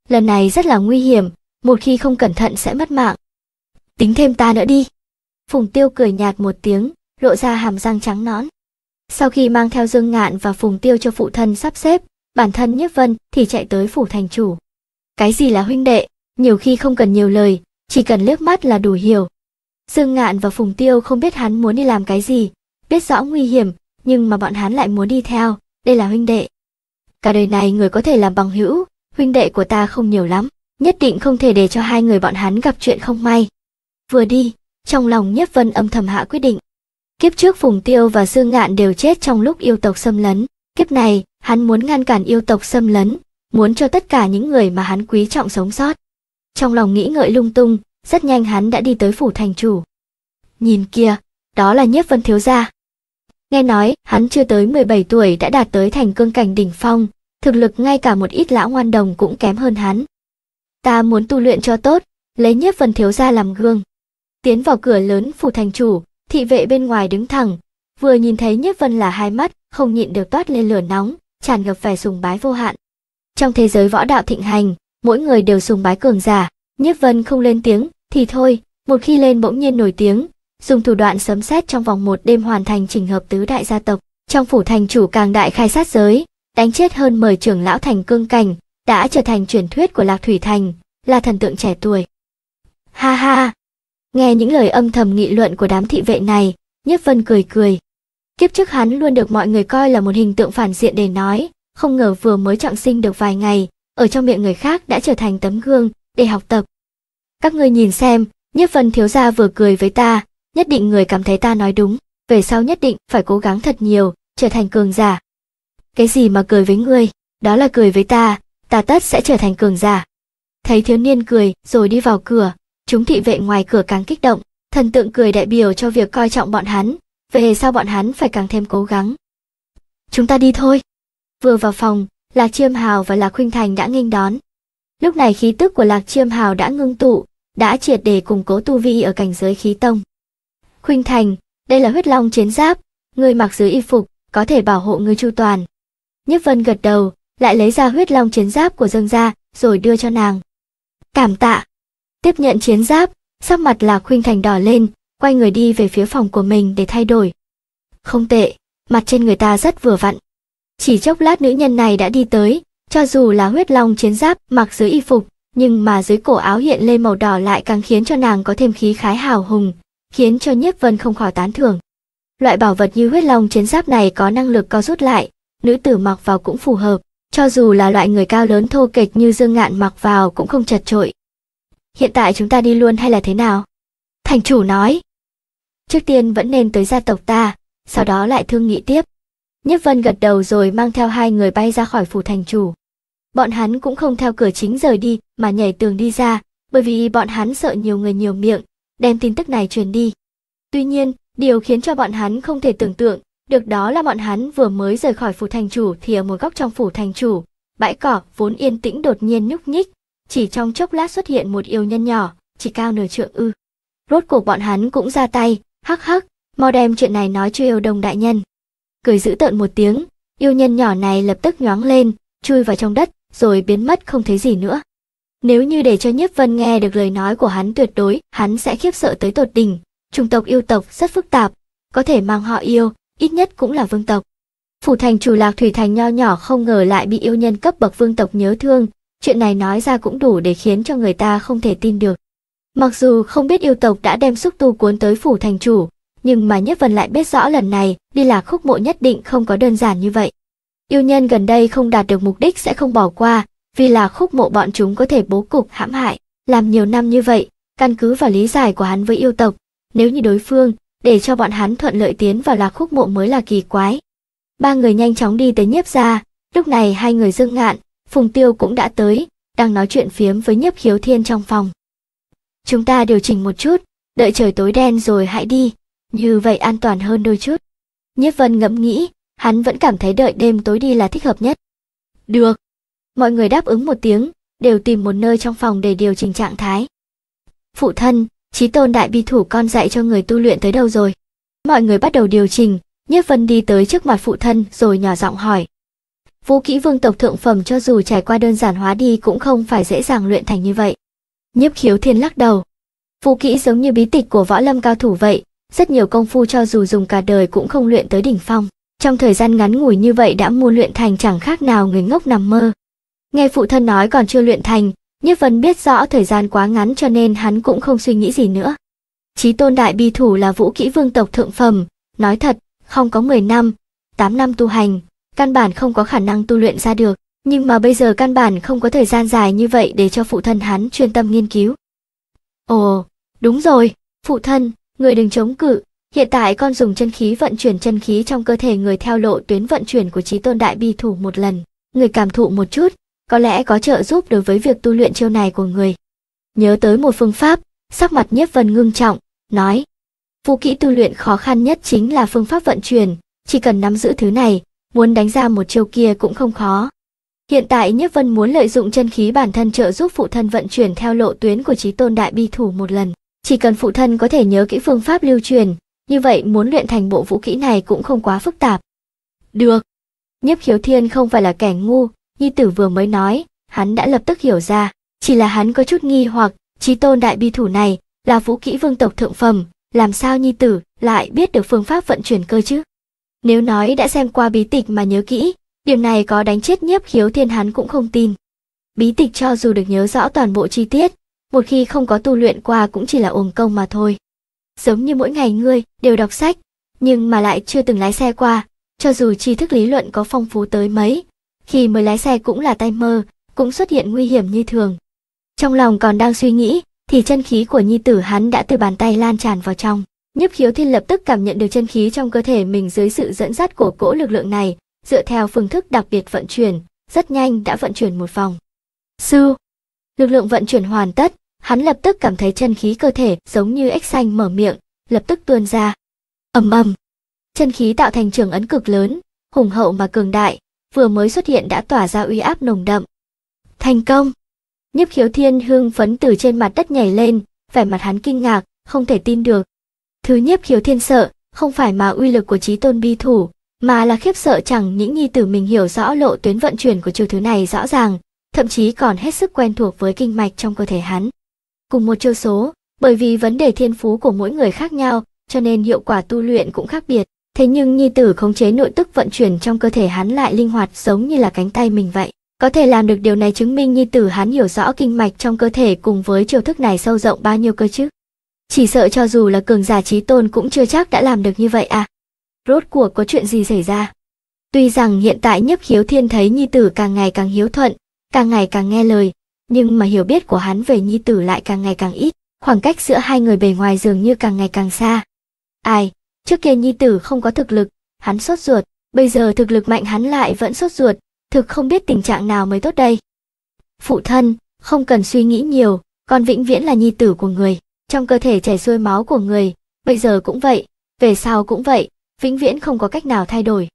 Lần này rất là nguy hiểm, một khi không cẩn thận sẽ mất mạng. Tính thêm ta nữa đi. Phùng tiêu cười nhạt một tiếng, lộ ra hàm răng trắng nõn. Sau khi mang theo Dương Ngạn và Phùng Tiêu cho phụ thân sắp xếp, bản thân nhất Vân thì chạy tới phủ thành chủ. Cái gì là huynh đệ, nhiều khi không cần nhiều lời, chỉ cần liếc mắt là đủ hiểu. Dương Ngạn và Phùng Tiêu không biết hắn muốn đi làm cái gì, biết rõ nguy hiểm, nhưng mà bọn hắn lại muốn đi theo, đây là huynh đệ. Cả đời này người có thể làm bằng hữu, huynh đệ của ta không nhiều lắm, nhất định không thể để cho hai người bọn hắn gặp chuyện không may. Vừa đi, trong lòng nhất Vân âm thầm hạ quyết định. Kiếp trước Phùng Tiêu và Dương Ngạn đều chết trong lúc yêu tộc xâm lấn, kiếp này, hắn muốn ngăn cản yêu tộc xâm lấn, muốn cho tất cả những người mà hắn quý trọng sống sót. Trong lòng nghĩ ngợi lung tung, rất nhanh hắn đã đi tới phủ thành chủ. Nhìn kia, đó là Nhiếp Vân thiếu gia. Nghe nói, hắn chưa tới 17 tuổi đã đạt tới thành cương cảnh đỉnh phong, thực lực ngay cả một ít lão ngoan đồng cũng kém hơn hắn. Ta muốn tu luyện cho tốt, lấy Nhiếp Vân thiếu gia làm gương. Tiến vào cửa lớn phủ thành chủ, thị vệ bên ngoài đứng thẳng vừa nhìn thấy nhiếp vân là hai mắt không nhịn được toát lên lửa nóng tràn ngập vẻ sùng bái vô hạn trong thế giới võ đạo thịnh hành mỗi người đều sùng bái cường giả nhiếp vân không lên tiếng thì thôi một khi lên bỗng nhiên nổi tiếng dùng thủ đoạn sấm xét trong vòng một đêm hoàn thành trình hợp tứ đại gia tộc trong phủ thành chủ càng đại khai sát giới đánh chết hơn mời trưởng lão thành cương cảnh đã trở thành truyền thuyết của lạc thủy thành là thần tượng trẻ tuổi ha ha Nghe những lời âm thầm nghị luận của đám thị vệ này, Nhất Vân cười cười. Kiếp trước hắn luôn được mọi người coi là một hình tượng phản diện để nói, không ngờ vừa mới trọng sinh được vài ngày, ở trong miệng người khác đã trở thành tấm gương để học tập. Các ngươi nhìn xem, Nhất Vân thiếu gia vừa cười với ta, nhất định người cảm thấy ta nói đúng, về sau nhất định phải cố gắng thật nhiều, trở thành cường giả. Cái gì mà cười với ngươi, đó là cười với ta, ta tất sẽ trở thành cường giả. Thấy thiếu niên cười rồi đi vào cửa, Chúng thị vệ ngoài cửa càng kích động, thần tượng cười đại biểu cho việc coi trọng bọn hắn, về sau bọn hắn phải càng thêm cố gắng. Chúng ta đi thôi. Vừa vào phòng, Lạc Chiêm Hào và Lạc Khuynh Thành đã nghênh đón. Lúc này khí tức của Lạc Chiêm Hào đã ngưng tụ, đã triệt để củng cố tu vi ở cảnh giới khí tông. Khuynh Thành, đây là huyết long chiến giáp, người mặc dưới y phục, có thể bảo hộ người chu toàn. Nhất Vân gật đầu, lại lấy ra huyết long chiến giáp của dân gia, rồi đưa cho nàng. Cảm tạ tiếp nhận chiến giáp, sắc mặt Lạc Khuynh Thành đỏ lên, quay người đi về phía phòng của mình để thay đổi. Không tệ, mặt trên người ta rất vừa vặn. Chỉ chốc lát nữ nhân này đã đi tới, cho dù là huyết long chiến giáp mặc dưới y phục, nhưng mà dưới cổ áo hiện lên màu đỏ lại càng khiến cho nàng có thêm khí khái hào hùng, khiến cho Nhiếp Vân không khỏi tán thưởng. Loại bảo vật như huyết long chiến giáp này có năng lực co rút lại, nữ tử mặc vào cũng phù hợp, cho dù là loại người cao lớn thô kệch như Dương Ngạn mặc vào cũng không chật trội hiện tại chúng ta đi luôn hay là thế nào? Thành chủ nói. Trước tiên vẫn nên tới gia tộc ta, sau đó lại thương nghị tiếp. Nhất Vân gật đầu rồi mang theo hai người bay ra khỏi phủ thành chủ. Bọn hắn cũng không theo cửa chính rời đi mà nhảy tường đi ra, bởi vì bọn hắn sợ nhiều người nhiều miệng, đem tin tức này truyền đi. Tuy nhiên, điều khiến cho bọn hắn không thể tưởng tượng được đó là bọn hắn vừa mới rời khỏi phủ thành chủ thì ở một góc trong phủ thành chủ, bãi cỏ vốn yên tĩnh đột nhiên nhúc nhích, chỉ trong chốc lát xuất hiện một yêu nhân nhỏ, chỉ cao nửa trượng ư. Rốt cuộc bọn hắn cũng ra tay, hắc hắc, mau đem chuyện này nói cho yêu đồng đại nhân. Cười dữ tợn một tiếng, yêu nhân nhỏ này lập tức nhoáng lên, chui vào trong đất, rồi biến mất không thấy gì nữa. Nếu như để cho Nhiếp Vân nghe được lời nói của hắn tuyệt đối, hắn sẽ khiếp sợ tới tột đỉnh. Trung tộc yêu tộc rất phức tạp, có thể mang họ yêu, ít nhất cũng là vương tộc. Phủ thành chủ lạc thủy thành nho nhỏ không ngờ lại bị yêu nhân cấp bậc vương tộc nhớ thương, chuyện này nói ra cũng đủ để khiến cho người ta không thể tin được. Mặc dù không biết yêu tộc đã đem xúc tu cuốn tới phủ thành chủ, nhưng mà Nhất Vân lại biết rõ lần này đi lạc khúc mộ nhất định không có đơn giản như vậy. Yêu nhân gần đây không đạt được mục đích sẽ không bỏ qua, vì là khúc mộ bọn chúng có thể bố cục hãm hại, làm nhiều năm như vậy, căn cứ vào lý giải của hắn với yêu tộc, nếu như đối phương để cho bọn hắn thuận lợi tiến vào lạc khúc mộ mới là kỳ quái. Ba người nhanh chóng đi tới nhiếp ra, lúc này hai người dương ngạn, Phùng Tiêu cũng đã tới, đang nói chuyện phiếm với Nhiếp Khiếu Thiên trong phòng. Chúng ta điều chỉnh một chút, đợi trời tối đen rồi hãy đi, như vậy an toàn hơn đôi chút. Nhiếp Vân ngẫm nghĩ, hắn vẫn cảm thấy đợi đêm tối đi là thích hợp nhất. Được. Mọi người đáp ứng một tiếng, đều tìm một nơi trong phòng để điều chỉnh trạng thái. Phụ thân, Chí Tôn đại bi thủ con dạy cho người tu luyện tới đâu rồi? Mọi người bắt đầu điều chỉnh, Nhiếp Vân đi tới trước mặt phụ thân rồi nhỏ giọng hỏi, vũ kỹ vương tộc thượng phẩm cho dù trải qua đơn giản hóa đi cũng không phải dễ dàng luyện thành như vậy. Nhiếp khiếu thiên lắc đầu. Vũ kỹ giống như bí tịch của võ lâm cao thủ vậy, rất nhiều công phu cho dù dùng cả đời cũng không luyện tới đỉnh phong. Trong thời gian ngắn ngủi như vậy đã mua luyện thành chẳng khác nào người ngốc nằm mơ. Nghe phụ thân nói còn chưa luyện thành, Nhiếp Vân biết rõ thời gian quá ngắn cho nên hắn cũng không suy nghĩ gì nữa. Chí tôn đại bi thủ là vũ kỹ vương tộc thượng phẩm, nói thật, không có 10 năm, 8 năm tu hành, căn bản không có khả năng tu luyện ra được, nhưng mà bây giờ căn bản không có thời gian dài như vậy để cho phụ thân hắn chuyên tâm nghiên cứu. Ồ, đúng rồi, phụ thân, người đừng chống cự, hiện tại con dùng chân khí vận chuyển chân khí trong cơ thể người theo lộ tuyến vận chuyển của trí tôn đại bi thủ một lần, người cảm thụ một chút, có lẽ có trợ giúp đối với việc tu luyện chiêu này của người. Nhớ tới một phương pháp, sắc mặt nhiếp vân ngưng trọng, nói. Vũ kỹ tu luyện khó khăn nhất chính là phương pháp vận chuyển, chỉ cần nắm giữ thứ này, muốn đánh ra một chiêu kia cũng không khó. Hiện tại Nhất Vân muốn lợi dụng chân khí bản thân trợ giúp phụ thân vận chuyển theo lộ tuyến của chí tôn đại bi thủ một lần. Chỉ cần phụ thân có thể nhớ kỹ phương pháp lưu truyền, như vậy muốn luyện thành bộ vũ kỹ này cũng không quá phức tạp. Được. Nhiếp khiếu thiên không phải là kẻ ngu, nhi tử vừa mới nói, hắn đã lập tức hiểu ra. Chỉ là hắn có chút nghi hoặc, chí tôn đại bi thủ này là vũ kỹ vương tộc thượng phẩm, làm sao nhi tử lại biết được phương pháp vận chuyển cơ chứ? Nếu nói đã xem qua bí tịch mà nhớ kỹ, điều này có đánh chết nhiếp khiếu thiên hắn cũng không tin. Bí tịch cho dù được nhớ rõ toàn bộ chi tiết, một khi không có tu luyện qua cũng chỉ là uổng công mà thôi. Giống như mỗi ngày ngươi đều đọc sách, nhưng mà lại chưa từng lái xe qua, cho dù tri thức lý luận có phong phú tới mấy, khi mới lái xe cũng là tay mơ, cũng xuất hiện nguy hiểm như thường. Trong lòng còn đang suy nghĩ, thì chân khí của nhi tử hắn đã từ bàn tay lan tràn vào trong. Nhấp khiếu thiên lập tức cảm nhận được chân khí trong cơ thể mình dưới sự dẫn dắt của cỗ lực lượng này, dựa theo phương thức đặc biệt vận chuyển, rất nhanh đã vận chuyển một vòng. Sư! Lực lượng vận chuyển hoàn tất, hắn lập tức cảm thấy chân khí cơ thể giống như ếch xanh mở miệng, lập tức tuôn ra. ầm ầm Chân khí tạo thành trường ấn cực lớn, hùng hậu mà cường đại, vừa mới xuất hiện đã tỏa ra uy áp nồng đậm. Thành công! Nhấp khiếu thiên hương phấn từ trên mặt đất nhảy lên, vẻ mặt hắn kinh ngạc, không thể tin được, Thứ nhiếp khiếu thiên sợ, không phải mà uy lực của trí tôn bi thủ, mà là khiếp sợ chẳng những nhi tử mình hiểu rõ lộ tuyến vận chuyển của chiều thứ này rõ ràng, thậm chí còn hết sức quen thuộc với kinh mạch trong cơ thể hắn. Cùng một chiêu số, bởi vì vấn đề thiên phú của mỗi người khác nhau, cho nên hiệu quả tu luyện cũng khác biệt. Thế nhưng nhi tử khống chế nội tức vận chuyển trong cơ thể hắn lại linh hoạt giống như là cánh tay mình vậy. Có thể làm được điều này chứng minh nhi tử hắn hiểu rõ kinh mạch trong cơ thể cùng với chiêu thức này sâu rộng bao nhiêu cơ chứ. Chỉ sợ cho dù là cường giả trí tôn cũng chưa chắc đã làm được như vậy à. Rốt cuộc có chuyện gì xảy ra? Tuy rằng hiện tại nhấp khiếu thiên thấy nhi tử càng ngày càng hiếu thuận, càng ngày càng nghe lời, nhưng mà hiểu biết của hắn về nhi tử lại càng ngày càng ít, khoảng cách giữa hai người bề ngoài dường như càng ngày càng xa. Ai, trước kia nhi tử không có thực lực, hắn sốt ruột, bây giờ thực lực mạnh hắn lại vẫn sốt ruột, thực không biết tình trạng nào mới tốt đây. Phụ thân, không cần suy nghĩ nhiều, con vĩnh viễn là nhi tử của người trong cơ thể chảy xuôi máu của người, bây giờ cũng vậy, về sau cũng vậy, vĩnh viễn không có cách nào thay đổi.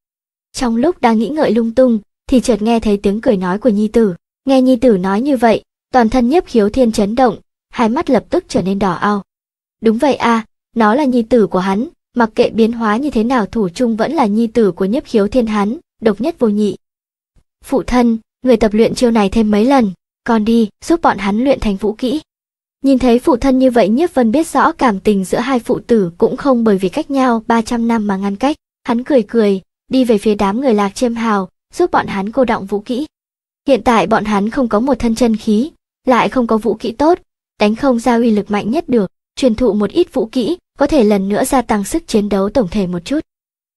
Trong lúc đang nghĩ ngợi lung tung, thì chợt nghe thấy tiếng cười nói của Nhi Tử. Nghe Nhi Tử nói như vậy, toàn thân nhiếp khiếu thiên chấn động, hai mắt lập tức trở nên đỏ ao. Đúng vậy a, à, nó là Nhi Tử của hắn, mặc kệ biến hóa như thế nào thủ chung vẫn là Nhi Tử của nhiếp khiếu thiên hắn, độc nhất vô nhị. Phụ thân, người tập luyện chiêu này thêm mấy lần, con đi, giúp bọn hắn luyện thành vũ kỹ. Nhìn thấy phụ thân như vậy Nhiếp Vân biết rõ cảm tình giữa hai phụ tử cũng không bởi vì cách nhau 300 năm mà ngăn cách. Hắn cười cười, đi về phía đám người lạc chiêm hào, giúp bọn hắn cô động vũ kỹ. Hiện tại bọn hắn không có một thân chân khí, lại không có vũ kỹ tốt, đánh không ra uy lực mạnh nhất được, truyền thụ một ít vũ kỹ, có thể lần nữa gia tăng sức chiến đấu tổng thể một chút.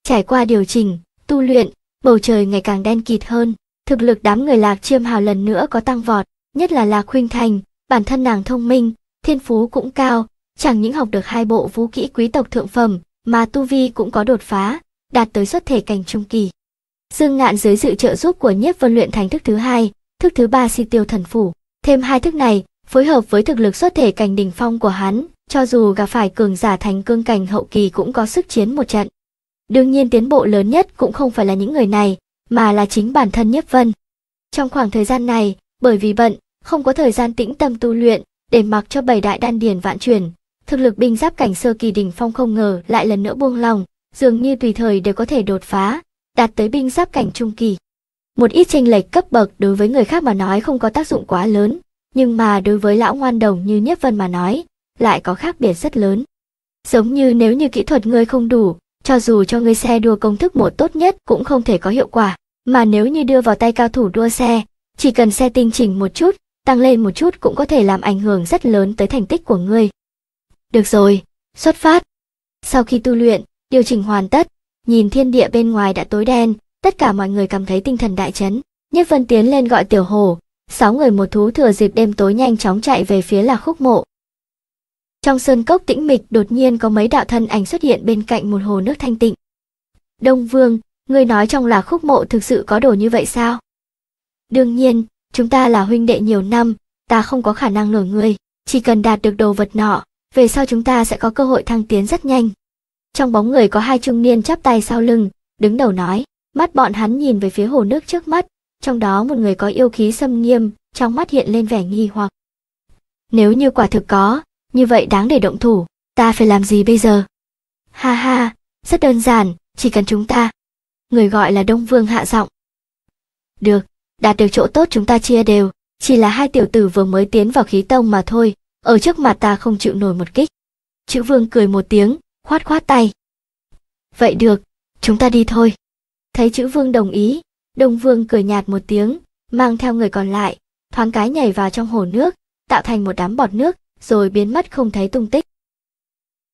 Trải qua điều chỉnh, tu luyện, bầu trời ngày càng đen kịt hơn, thực lực đám người lạc chiêm hào lần nữa có tăng vọt, nhất là lạc huynh thành, bản thân nàng thông minh, thiên phú cũng cao, chẳng những học được hai bộ vũ kỹ quý tộc thượng phẩm, mà tu vi cũng có đột phá, đạt tới xuất thể cảnh trung kỳ. Dương Ngạn dưới sự trợ giúp của Nhiếp Vân luyện thành thức thứ hai, thức thứ ba si tiêu thần phủ, thêm hai thức này, phối hợp với thực lực xuất thể cảnh đỉnh phong của hắn, cho dù gặp phải cường giả thành cương cảnh hậu kỳ cũng có sức chiến một trận. Đương nhiên tiến bộ lớn nhất cũng không phải là những người này, mà là chính bản thân Nhiếp Vân. Trong khoảng thời gian này, bởi vì bận, không có thời gian tĩnh tâm tu luyện, để mặc cho bảy đại đan điền vạn chuyển. Thực lực binh giáp cảnh sơ kỳ đỉnh phong không ngờ lại lần nữa buông lòng, dường như tùy thời đều có thể đột phá, đạt tới binh giáp cảnh trung kỳ. Một ít chênh lệch cấp bậc đối với người khác mà nói không có tác dụng quá lớn, nhưng mà đối với lão ngoan đồng như Nhất Vân mà nói, lại có khác biệt rất lớn. Giống như nếu như kỹ thuật ngươi không đủ, cho dù cho ngươi xe đua công thức một tốt nhất cũng không thể có hiệu quả, mà nếu như đưa vào tay cao thủ đua xe, chỉ cần xe tinh chỉnh một chút, tăng lên một chút cũng có thể làm ảnh hưởng rất lớn tới thành tích của ngươi. Được rồi, xuất phát. Sau khi tu luyện, điều chỉnh hoàn tất, nhìn thiên địa bên ngoài đã tối đen, tất cả mọi người cảm thấy tinh thần đại chấn. Nhất Vân tiến lên gọi Tiểu Hổ, sáu người một thú thừa dịp đêm tối nhanh chóng chạy về phía là khúc mộ. Trong sơn cốc tĩnh mịch đột nhiên có mấy đạo thân ảnh xuất hiện bên cạnh một hồ nước thanh tịnh. Đông Vương, ngươi nói trong là khúc mộ thực sự có đồ như vậy sao? Đương nhiên, chúng ta là huynh đệ nhiều năm, ta không có khả năng nổi ngươi, chỉ cần đạt được đồ vật nọ, về sau chúng ta sẽ có cơ hội thăng tiến rất nhanh. Trong bóng người có hai trung niên chắp tay sau lưng, đứng đầu nói, mắt bọn hắn nhìn về phía hồ nước trước mắt, trong đó một người có yêu khí xâm nghiêm, trong mắt hiện lên vẻ nghi hoặc. Nếu như quả thực có, như vậy đáng để động thủ, ta phải làm gì bây giờ? Ha ha, rất đơn giản, chỉ cần chúng ta. Người gọi là Đông Vương hạ giọng. Được, đạt được chỗ tốt chúng ta chia đều, chỉ là hai tiểu tử vừa mới tiến vào khí tông mà thôi, ở trước mặt ta không chịu nổi một kích. Chữ vương cười một tiếng, khoát khoát tay. Vậy được, chúng ta đi thôi. Thấy chữ vương đồng ý, đông vương cười nhạt một tiếng, mang theo người còn lại, thoáng cái nhảy vào trong hồ nước, tạo thành một đám bọt nước, rồi biến mất không thấy tung tích.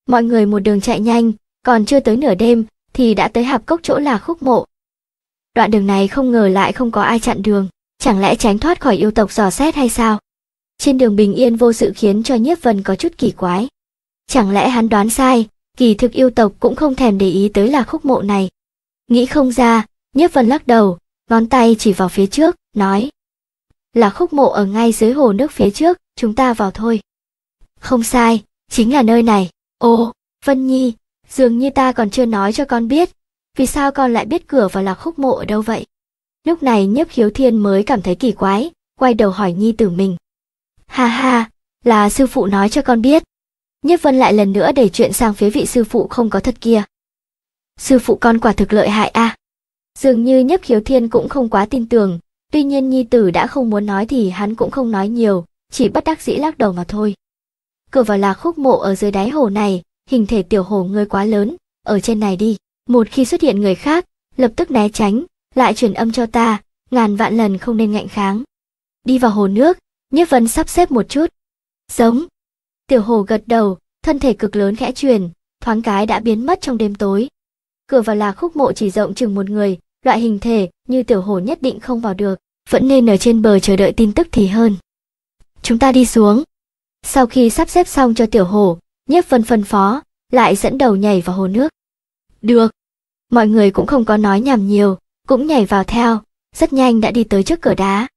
Mọi người một đường chạy nhanh, còn chưa tới nửa đêm thì đã tới hạp cốc chỗ là khúc mộ, đoạn đường này không ngờ lại không có ai chặn đường chẳng lẽ tránh thoát khỏi yêu tộc dò xét hay sao trên đường bình yên vô sự khiến cho nhiếp vân có chút kỳ quái chẳng lẽ hắn đoán sai kỳ thực yêu tộc cũng không thèm để ý tới là khúc mộ này nghĩ không ra nhiếp vân lắc đầu ngón tay chỉ vào phía trước nói là khúc mộ ở ngay dưới hồ nước phía trước chúng ta vào thôi không sai chính là nơi này ô vân nhi dường như ta còn chưa nói cho con biết vì sao con lại biết cửa vào lạc khúc mộ ở đâu vậy? Lúc này nhiếp khiếu thiên mới cảm thấy kỳ quái, quay đầu hỏi nhi tử mình. Ha ha, là sư phụ nói cho con biết. Nhiếp vân lại lần nữa để chuyện sang phía vị sư phụ không có thật kia. Sư phụ con quả thực lợi hại a. À? Dường như nhiếp khiếu thiên cũng không quá tin tưởng, tuy nhiên nhi tử đã không muốn nói thì hắn cũng không nói nhiều, chỉ bất đắc dĩ lắc đầu mà thôi. Cửa vào lạc khúc mộ ở dưới đáy hồ này, hình thể tiểu hồ ngươi quá lớn, ở trên này đi một khi xuất hiện người khác lập tức né tránh lại truyền âm cho ta ngàn vạn lần không nên ngạnh kháng đi vào hồ nước nhiếp vân sắp xếp một chút giống tiểu hồ gật đầu thân thể cực lớn khẽ truyền thoáng cái đã biến mất trong đêm tối cửa vào là khúc mộ chỉ rộng chừng một người loại hình thể như tiểu hồ nhất định không vào được vẫn nên ở trên bờ chờ đợi tin tức thì hơn chúng ta đi xuống sau khi sắp xếp xong cho tiểu hồ nhiếp vân phân phó lại dẫn đầu nhảy vào hồ nước được. Mọi người cũng không có nói nhảm nhiều, cũng nhảy vào theo, rất nhanh đã đi tới trước cửa đá.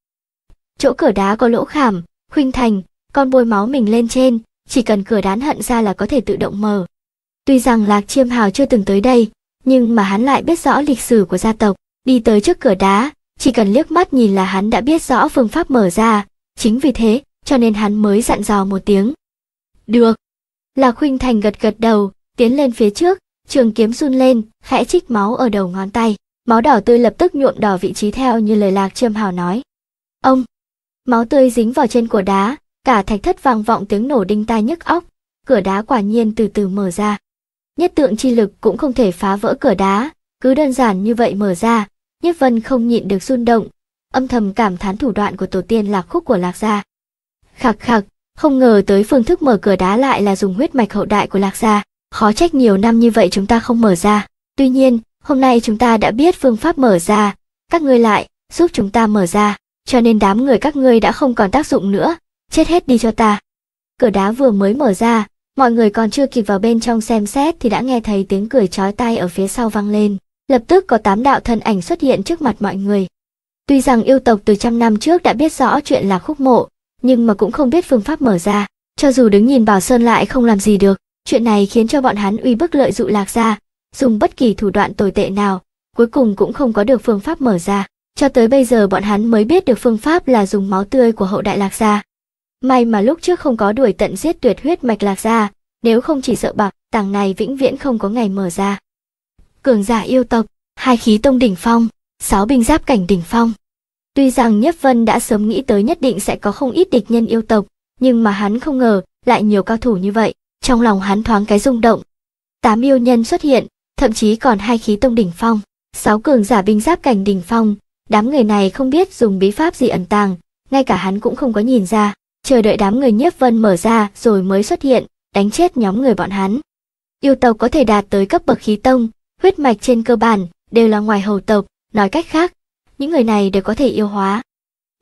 Chỗ cửa đá có lỗ khảm, khuynh thành, con bôi máu mình lên trên, chỉ cần cửa đán hận ra là có thể tự động mở. Tuy rằng Lạc Chiêm Hào chưa từng tới đây, nhưng mà hắn lại biết rõ lịch sử của gia tộc, đi tới trước cửa đá, chỉ cần liếc mắt nhìn là hắn đã biết rõ phương pháp mở ra, chính vì thế, cho nên hắn mới dặn dò một tiếng. Được. Lạc Khuynh Thành gật gật đầu, tiến lên phía trước, trường kiếm run lên, khẽ chích máu ở đầu ngón tay. Máu đỏ tươi lập tức nhuộm đỏ vị trí theo như lời Lạc Trâm Hào nói. Ông! Máu tươi dính vào trên của đá, cả thạch thất vang vọng tiếng nổ đinh tai nhức óc, cửa đá quả nhiên từ từ mở ra. Nhất tượng chi lực cũng không thể phá vỡ cửa đá, cứ đơn giản như vậy mở ra, Nhất Vân không nhịn được run động, âm thầm cảm thán thủ đoạn của tổ tiên Lạc Khúc của Lạc gia. Khạc khạc, không ngờ tới phương thức mở cửa đá lại là dùng huyết mạch hậu đại của Lạc gia khó trách nhiều năm như vậy chúng ta không mở ra. Tuy nhiên, hôm nay chúng ta đã biết phương pháp mở ra, các ngươi lại giúp chúng ta mở ra, cho nên đám người các ngươi đã không còn tác dụng nữa, chết hết đi cho ta. Cửa đá vừa mới mở ra, mọi người còn chưa kịp vào bên trong xem xét thì đã nghe thấy tiếng cười chói tai ở phía sau vang lên, lập tức có tám đạo thân ảnh xuất hiện trước mặt mọi người. Tuy rằng yêu tộc từ trăm năm trước đã biết rõ chuyện là khúc mộ, nhưng mà cũng không biết phương pháp mở ra, cho dù đứng nhìn Bảo Sơn lại không làm gì được. Chuyện này khiến cho bọn hắn uy bức lợi dụ lạc gia dùng bất kỳ thủ đoạn tồi tệ nào, cuối cùng cũng không có được phương pháp mở ra. Cho tới bây giờ bọn hắn mới biết được phương pháp là dùng máu tươi của hậu đại lạc gia. May mà lúc trước không có đuổi tận giết tuyệt huyết mạch lạc gia, nếu không chỉ sợ bạc, tàng này vĩnh viễn không có ngày mở ra. Cường giả yêu tộc, hai khí tông đỉnh phong, sáu binh giáp cảnh đỉnh phong. Tuy rằng Nhất Vân đã sớm nghĩ tới nhất định sẽ có không ít địch nhân yêu tộc, nhưng mà hắn không ngờ lại nhiều cao thủ như vậy trong lòng hắn thoáng cái rung động. Tám yêu nhân xuất hiện, thậm chí còn hai khí tông đỉnh phong, sáu cường giả binh giáp cảnh đỉnh phong, đám người này không biết dùng bí pháp gì ẩn tàng, ngay cả hắn cũng không có nhìn ra, chờ đợi đám người nhiếp vân mở ra rồi mới xuất hiện, đánh chết nhóm người bọn hắn. Yêu tộc có thể đạt tới cấp bậc khí tông, huyết mạch trên cơ bản đều là ngoài hầu tộc, nói cách khác, những người này đều có thể yêu hóa.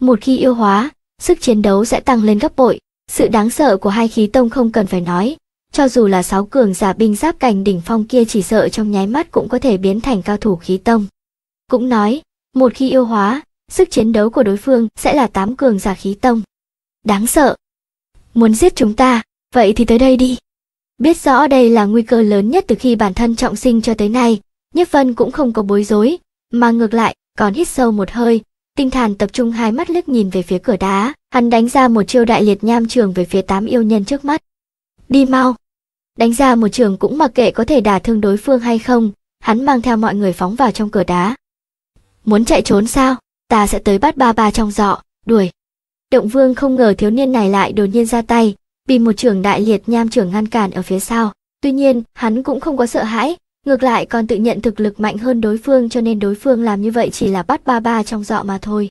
Một khi yêu hóa, sức chiến đấu sẽ tăng lên gấp bội, sự đáng sợ của hai khí tông không cần phải nói, cho dù là sáu cường giả binh giáp cảnh đỉnh phong kia chỉ sợ trong nháy mắt cũng có thể biến thành cao thủ khí tông. Cũng nói, một khi yêu hóa, sức chiến đấu của đối phương sẽ là tám cường giả khí tông. Đáng sợ. Muốn giết chúng ta, vậy thì tới đây đi. Biết rõ đây là nguy cơ lớn nhất từ khi bản thân trọng sinh cho tới nay, Nhất Vân cũng không có bối rối, mà ngược lại, còn hít sâu một hơi, tinh thần tập trung hai mắt liếc nhìn về phía cửa đá, hắn đánh ra một chiêu đại liệt nham trường về phía tám yêu nhân trước mắt. Đi mau! Đánh ra một trường cũng mặc kệ có thể đả thương đối phương hay không, hắn mang theo mọi người phóng vào trong cửa đá. Muốn chạy trốn sao? Ta sẽ tới bắt ba ba trong dọ, đuổi. Động Vương không ngờ thiếu niên này lại đột nhiên ra tay, bị một trường đại liệt nham trưởng ngăn cản ở phía sau. Tuy nhiên, hắn cũng không có sợ hãi, ngược lại còn tự nhận thực lực mạnh hơn đối phương cho nên đối phương làm như vậy chỉ là bắt ba ba trong dọ mà thôi.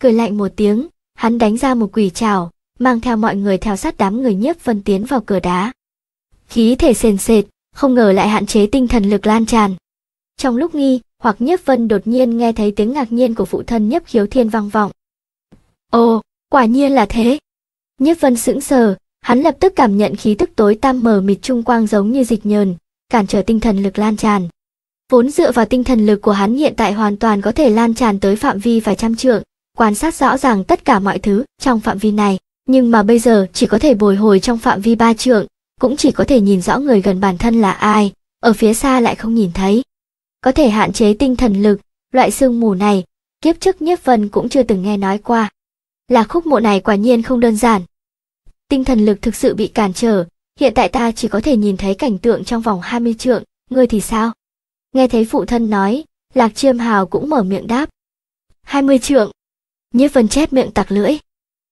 Cười lạnh một tiếng, hắn đánh ra một quỷ trào, mang theo mọi người theo sát đám người nhiếp vân tiến vào cửa đá khí thể sền sệt, không ngờ lại hạn chế tinh thần lực lan tràn. Trong lúc nghi, hoặc Nhiếp Vân đột nhiên nghe thấy tiếng ngạc nhiên của phụ thân Nhiếp Khiếu Thiên vang vọng. Ồ, quả nhiên là thế. Nhiếp Vân sững sờ, hắn lập tức cảm nhận khí tức tối tam mờ mịt trung quang giống như dịch nhờn, cản trở tinh thần lực lan tràn. Vốn dựa vào tinh thần lực của hắn hiện tại hoàn toàn có thể lan tràn tới phạm vi vài trăm trượng, quan sát rõ ràng tất cả mọi thứ trong phạm vi này, nhưng mà bây giờ chỉ có thể bồi hồi trong phạm vi ba trượng, cũng chỉ có thể nhìn rõ người gần bản thân là ai, ở phía xa lại không nhìn thấy. Có thể hạn chế tinh thần lực, loại sương mù này, kiếp trước Nhiếp Vân cũng chưa từng nghe nói qua. Là khúc mộ này quả nhiên không đơn giản. Tinh thần lực thực sự bị cản trở, hiện tại ta chỉ có thể nhìn thấy cảnh tượng trong vòng 20 trượng, ngươi thì sao? Nghe thấy phụ thân nói, Lạc Chiêm Hào cũng mở miệng đáp. 20 trượng. Nhiếp Vân chép miệng tặc lưỡi.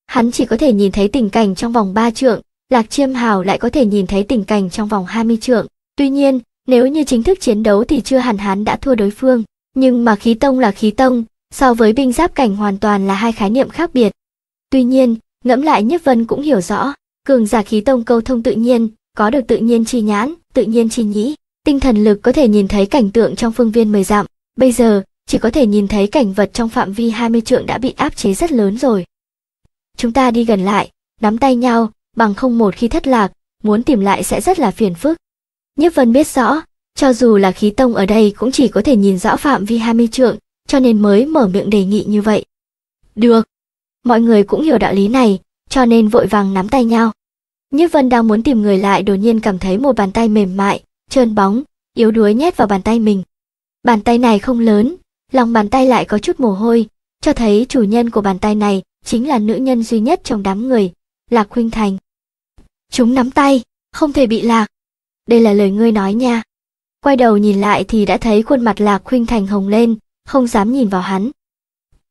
Hắn chỉ có thể nhìn thấy tình cảnh trong vòng 3 trượng, Lạc Chiêm Hào lại có thể nhìn thấy tình cảnh trong vòng 20 trượng. Tuy nhiên, nếu như chính thức chiến đấu thì chưa hẳn hắn đã thua đối phương, nhưng mà khí tông là khí tông, so với binh giáp cảnh hoàn toàn là hai khái niệm khác biệt. Tuy nhiên, ngẫm lại Nhất Vân cũng hiểu rõ, cường giả khí tông câu thông tự nhiên, có được tự nhiên chi nhãn, tự nhiên chi nhĩ, tinh thần lực có thể nhìn thấy cảnh tượng trong phương viên mười dặm, bây giờ chỉ có thể nhìn thấy cảnh vật trong phạm vi 20 trượng đã bị áp chế rất lớn rồi. Chúng ta đi gần lại, nắm tay nhau, bằng không một khi thất lạc, muốn tìm lại sẽ rất là phiền phức. Nhất Vân biết rõ, cho dù là khí tông ở đây cũng chỉ có thể nhìn rõ phạm vi 20 trượng, cho nên mới mở miệng đề nghị như vậy. Được. Mọi người cũng hiểu đạo lý này, cho nên vội vàng nắm tay nhau. Nhất Vân đang muốn tìm người lại đột nhiên cảm thấy một bàn tay mềm mại, trơn bóng, yếu đuối nhét vào bàn tay mình. Bàn tay này không lớn, lòng bàn tay lại có chút mồ hôi, cho thấy chủ nhân của bàn tay này chính là nữ nhân duy nhất trong đám người, Lạc Khuynh Thành. Chúng nắm tay, không thể bị lạc. Đây là lời ngươi nói nha. Quay đầu nhìn lại thì đã thấy khuôn mặt Lạc Khuynh Thành hồng lên, không dám nhìn vào hắn.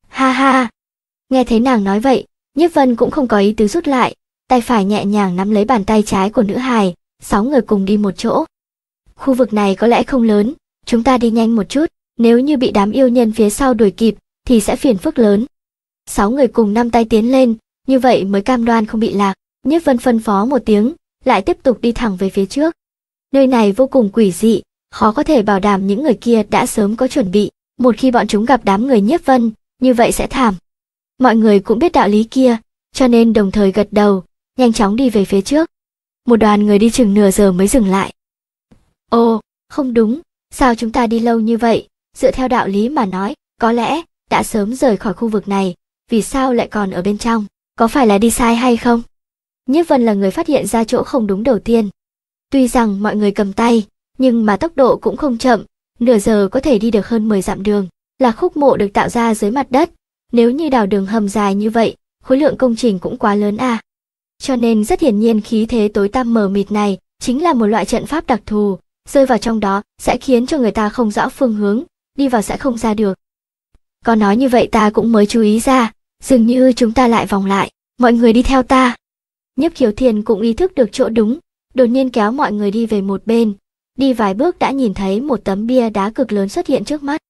Ha ha. Nghe thấy nàng nói vậy, Nhiếp Vân cũng không có ý tứ rút lại, tay phải nhẹ nhàng nắm lấy bàn tay trái của nữ hài, sáu người cùng đi một chỗ. Khu vực này có lẽ không lớn, chúng ta đi nhanh một chút, nếu như bị đám yêu nhân phía sau đuổi kịp thì sẽ phiền phức lớn. Sáu người cùng năm tay tiến lên, như vậy mới cam đoan không bị lạc. Nhất Vân phân phó một tiếng, lại tiếp tục đi thẳng về phía trước. Nơi này vô cùng quỷ dị, khó có thể bảo đảm những người kia đã sớm có chuẩn bị, một khi bọn chúng gặp đám người Nhất Vân, như vậy sẽ thảm. Mọi người cũng biết đạo lý kia, cho nên đồng thời gật đầu, nhanh chóng đi về phía trước. Một đoàn người đi chừng nửa giờ mới dừng lại. Ồ, không đúng, sao chúng ta đi lâu như vậy? Dựa theo đạo lý mà nói, có lẽ đã sớm rời khỏi khu vực này, vì sao lại còn ở bên trong? Có phải là đi sai hay không? Nhiếp Vân là người phát hiện ra chỗ không đúng đầu tiên. Tuy rằng mọi người cầm tay, nhưng mà tốc độ cũng không chậm, nửa giờ có thể đi được hơn 10 dặm đường, là khúc mộ được tạo ra dưới mặt đất. Nếu như đào đường hầm dài như vậy, khối lượng công trình cũng quá lớn à. Cho nên rất hiển nhiên khí thế tối tăm mờ mịt này chính là một loại trận pháp đặc thù, rơi vào trong đó sẽ khiến cho người ta không rõ phương hướng, đi vào sẽ không ra được. Có nói như vậy ta cũng mới chú ý ra, dường như chúng ta lại vòng lại, mọi người đi theo ta. Nhấp khiếu Thiền cũng ý thức được chỗ đúng, đột nhiên kéo mọi người đi về một bên. Đi vài bước đã nhìn thấy một tấm bia đá cực lớn xuất hiện trước mắt.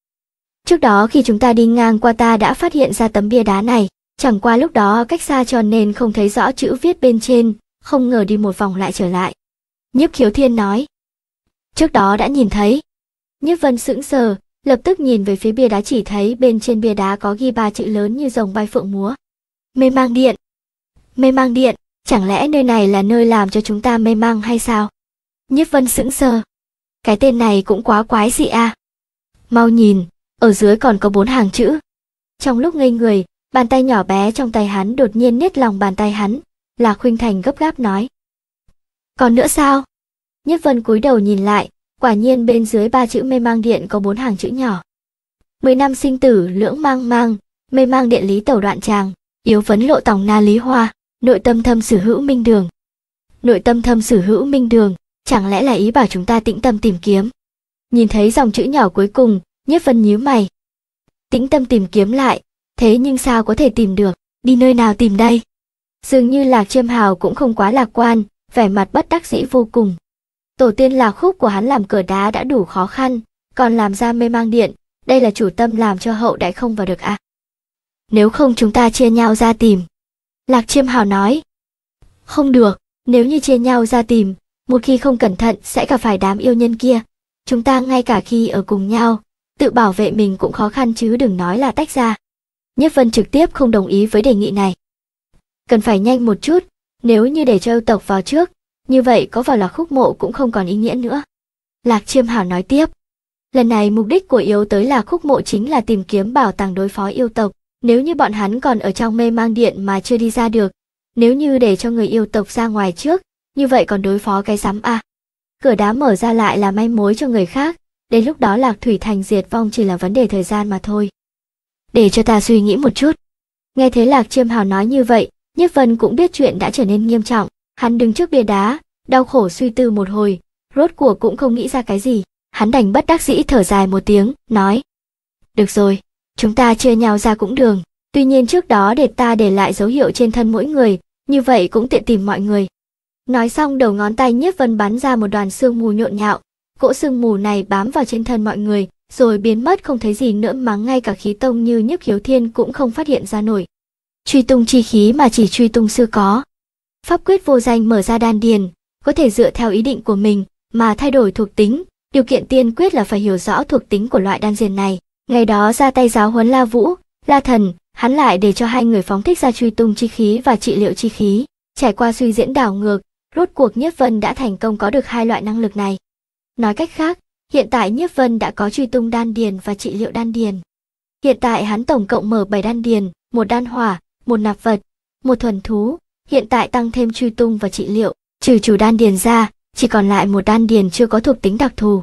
Trước đó khi chúng ta đi ngang qua ta đã phát hiện ra tấm bia đá này, chẳng qua lúc đó cách xa cho nên không thấy rõ chữ viết bên trên, không ngờ đi một vòng lại trở lại. Nhấp khiếu thiên nói. Trước đó đã nhìn thấy. Nhấp vân sững sờ, lập tức nhìn về phía bia đá chỉ thấy bên trên bia đá có ghi ba chữ lớn như rồng bay phượng múa. Mê mang điện. Mê mang điện. Chẳng lẽ nơi này là nơi làm cho chúng ta mê mang hay sao? Nhiếp vân sững sờ. Cái tên này cũng quá quái dị a. À? Mau nhìn, ở dưới còn có bốn hàng chữ. Trong lúc ngây người, bàn tay nhỏ bé trong tay hắn đột nhiên nết lòng bàn tay hắn, Lạc Khuynh Thành gấp gáp nói. Còn nữa sao? Nhất Vân cúi đầu nhìn lại, quả nhiên bên dưới ba chữ mê mang điện có bốn hàng chữ nhỏ. Mười năm sinh tử lưỡng mang mang, mê mang điện lý tẩu đoạn tràng, yếu vấn lộ tòng na lý hoa nội tâm thâm sử hữu minh đường nội tâm thâm sử hữu minh đường chẳng lẽ là ý bảo chúng ta tĩnh tâm tìm kiếm nhìn thấy dòng chữ nhỏ cuối cùng nhiếp vân nhíu mày tĩnh tâm tìm kiếm lại thế nhưng sao có thể tìm được đi nơi nào tìm đây dường như lạc chiêm hào cũng không quá lạc quan vẻ mặt bất đắc dĩ vô cùng tổ tiên lạc khúc của hắn làm cửa đá đã đủ khó khăn còn làm ra mê mang điện đây là chủ tâm làm cho hậu đại không vào được à nếu không chúng ta chia nhau ra tìm Lạc Chiêm Hào nói. Không được, nếu như chia nhau ra tìm, một khi không cẩn thận sẽ gặp phải đám yêu nhân kia. Chúng ta ngay cả khi ở cùng nhau, tự bảo vệ mình cũng khó khăn chứ đừng nói là tách ra. Nhất Vân trực tiếp không đồng ý với đề nghị này. Cần phải nhanh một chút, nếu như để cho yêu tộc vào trước, như vậy có vào là khúc mộ cũng không còn ý nghĩa nữa. Lạc Chiêm Hào nói tiếp. Lần này mục đích của yếu tới là khúc mộ chính là tìm kiếm bảo tàng đối phó yêu tộc. Nếu như bọn hắn còn ở trong mê mang điện mà chưa đi ra được, nếu như để cho người yêu tộc ra ngoài trước, như vậy còn đối phó cái rắm à. Cửa đá mở ra lại là may mối cho người khác, đến lúc đó Lạc Thủy Thành diệt vong chỉ là vấn đề thời gian mà thôi. Để cho ta suy nghĩ một chút. Nghe thế Lạc Chiêm Hào nói như vậy, Nhất Vân cũng biết chuyện đã trở nên nghiêm trọng, hắn đứng trước bia đá, đau khổ suy tư một hồi, rốt cuộc cũng không nghĩ ra cái gì, hắn đành bất đắc dĩ thở dài một tiếng, nói. Được rồi, chúng ta chia nhau ra cũng đường. Tuy nhiên trước đó để ta để lại dấu hiệu trên thân mỗi người, như vậy cũng tiện tìm mọi người. Nói xong đầu ngón tay nhiếp vân bắn ra một đoàn sương mù nhộn nhạo, cỗ sương mù này bám vào trên thân mọi người, rồi biến mất không thấy gì nữa mà ngay cả khí tông như nhiếp khiếu thiên cũng không phát hiện ra nổi. Truy tung chi khí mà chỉ truy tung xưa có. Pháp quyết vô danh mở ra đan điền, có thể dựa theo ý định của mình mà thay đổi thuộc tính, điều kiện tiên quyết là phải hiểu rõ thuộc tính của loại đan điền này ngày đó ra tay giáo huấn La Vũ, La Thần, hắn lại để cho hai người phóng thích ra truy tung chi khí và trị liệu chi khí. Trải qua suy diễn đảo ngược, rốt cuộc Nhiếp Vân đã thành công có được hai loại năng lực này. Nói cách khác, hiện tại Nhiếp Vân đã có truy tung đan điền và trị liệu đan điền. Hiện tại hắn tổng cộng mở bảy đan điền, một đan hỏa, một nạp vật, một thuần thú, hiện tại tăng thêm truy tung và trị liệu, trừ chủ đan điền ra, chỉ còn lại một đan điền chưa có thuộc tính đặc thù.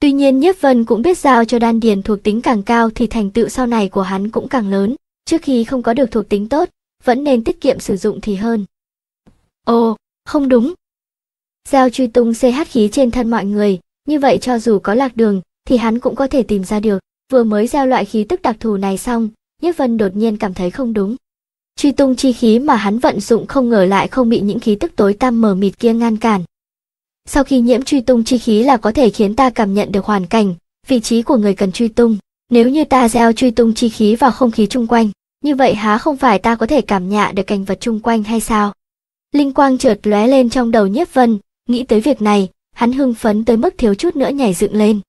Tuy nhiên Nhiếp Vân cũng biết giao cho đan điền thuộc tính càng cao thì thành tựu sau này của hắn cũng càng lớn, trước khi không có được thuộc tính tốt, vẫn nên tiết kiệm sử dụng thì hơn. Ồ, không đúng. Giao truy tung CH khí trên thân mọi người, như vậy cho dù có lạc đường thì hắn cũng có thể tìm ra được. Vừa mới giao loại khí tức đặc thù này xong, Nhiếp Vân đột nhiên cảm thấy không đúng. Truy tung chi khí mà hắn vận dụng không ngờ lại không bị những khí tức tối tăm mờ mịt kia ngăn cản, sau khi nhiễm truy tung chi khí là có thể khiến ta cảm nhận được hoàn cảnh, vị trí của người cần truy tung. Nếu như ta gieo truy tung chi khí vào không khí chung quanh, như vậy há không phải ta có thể cảm nhạ được cảnh vật chung quanh hay sao? Linh quang chợt lóe lên trong đầu Nhiếp Vân, nghĩ tới việc này, hắn hưng phấn tới mức thiếu chút nữa nhảy dựng lên.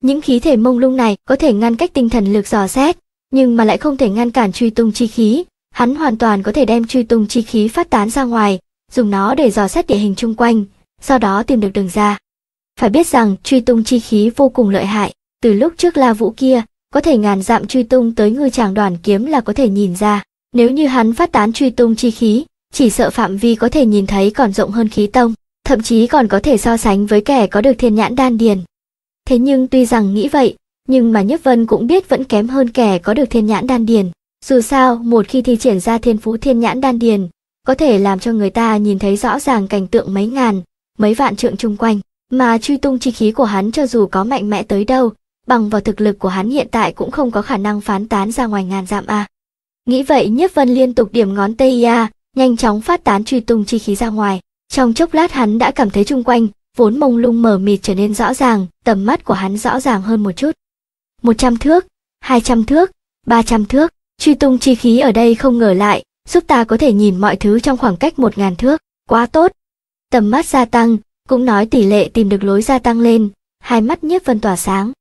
Những khí thể mông lung này có thể ngăn cách tinh thần lực dò xét, nhưng mà lại không thể ngăn cản truy tung chi khí, hắn hoàn toàn có thể đem truy tung chi khí phát tán ra ngoài, dùng nó để dò xét địa hình chung quanh, sau đó tìm được đường ra. Phải biết rằng truy tung chi khí vô cùng lợi hại, từ lúc trước La Vũ kia, có thể ngàn dặm truy tung tới ngư chàng đoàn kiếm là có thể nhìn ra, nếu như hắn phát tán truy tung chi khí, chỉ sợ phạm vi có thể nhìn thấy còn rộng hơn khí tông, thậm chí còn có thể so sánh với kẻ có được thiên nhãn đan điền. Thế nhưng tuy rằng nghĩ vậy, nhưng mà Nhất Vân cũng biết vẫn kém hơn kẻ có được thiên nhãn đan điền. Dù sao, một khi thi triển ra thiên phú thiên nhãn đan điền, có thể làm cho người ta nhìn thấy rõ ràng cảnh tượng mấy ngàn, mấy vạn trượng chung quanh, mà truy tung chi khí của hắn cho dù có mạnh mẽ tới đâu, bằng vào thực lực của hắn hiện tại cũng không có khả năng phán tán ra ngoài ngàn dặm a. À. Nghĩ vậy Nhiếp Vân liên tục điểm ngón tay a, nhanh chóng phát tán truy tung chi khí ra ngoài. Trong chốc lát hắn đã cảm thấy chung quanh, vốn mông lung mờ mịt trở nên rõ ràng, tầm mắt của hắn rõ ràng hơn một chút. 100 thước, 200 thước, 300 thước, truy tung chi khí ở đây không ngờ lại, giúp ta có thể nhìn mọi thứ trong khoảng cách 1000 thước, quá tốt. Tầm mắt gia tăng, cũng nói tỷ lệ tìm được lối gia tăng lên, hai mắt nhiếp vân tỏa sáng.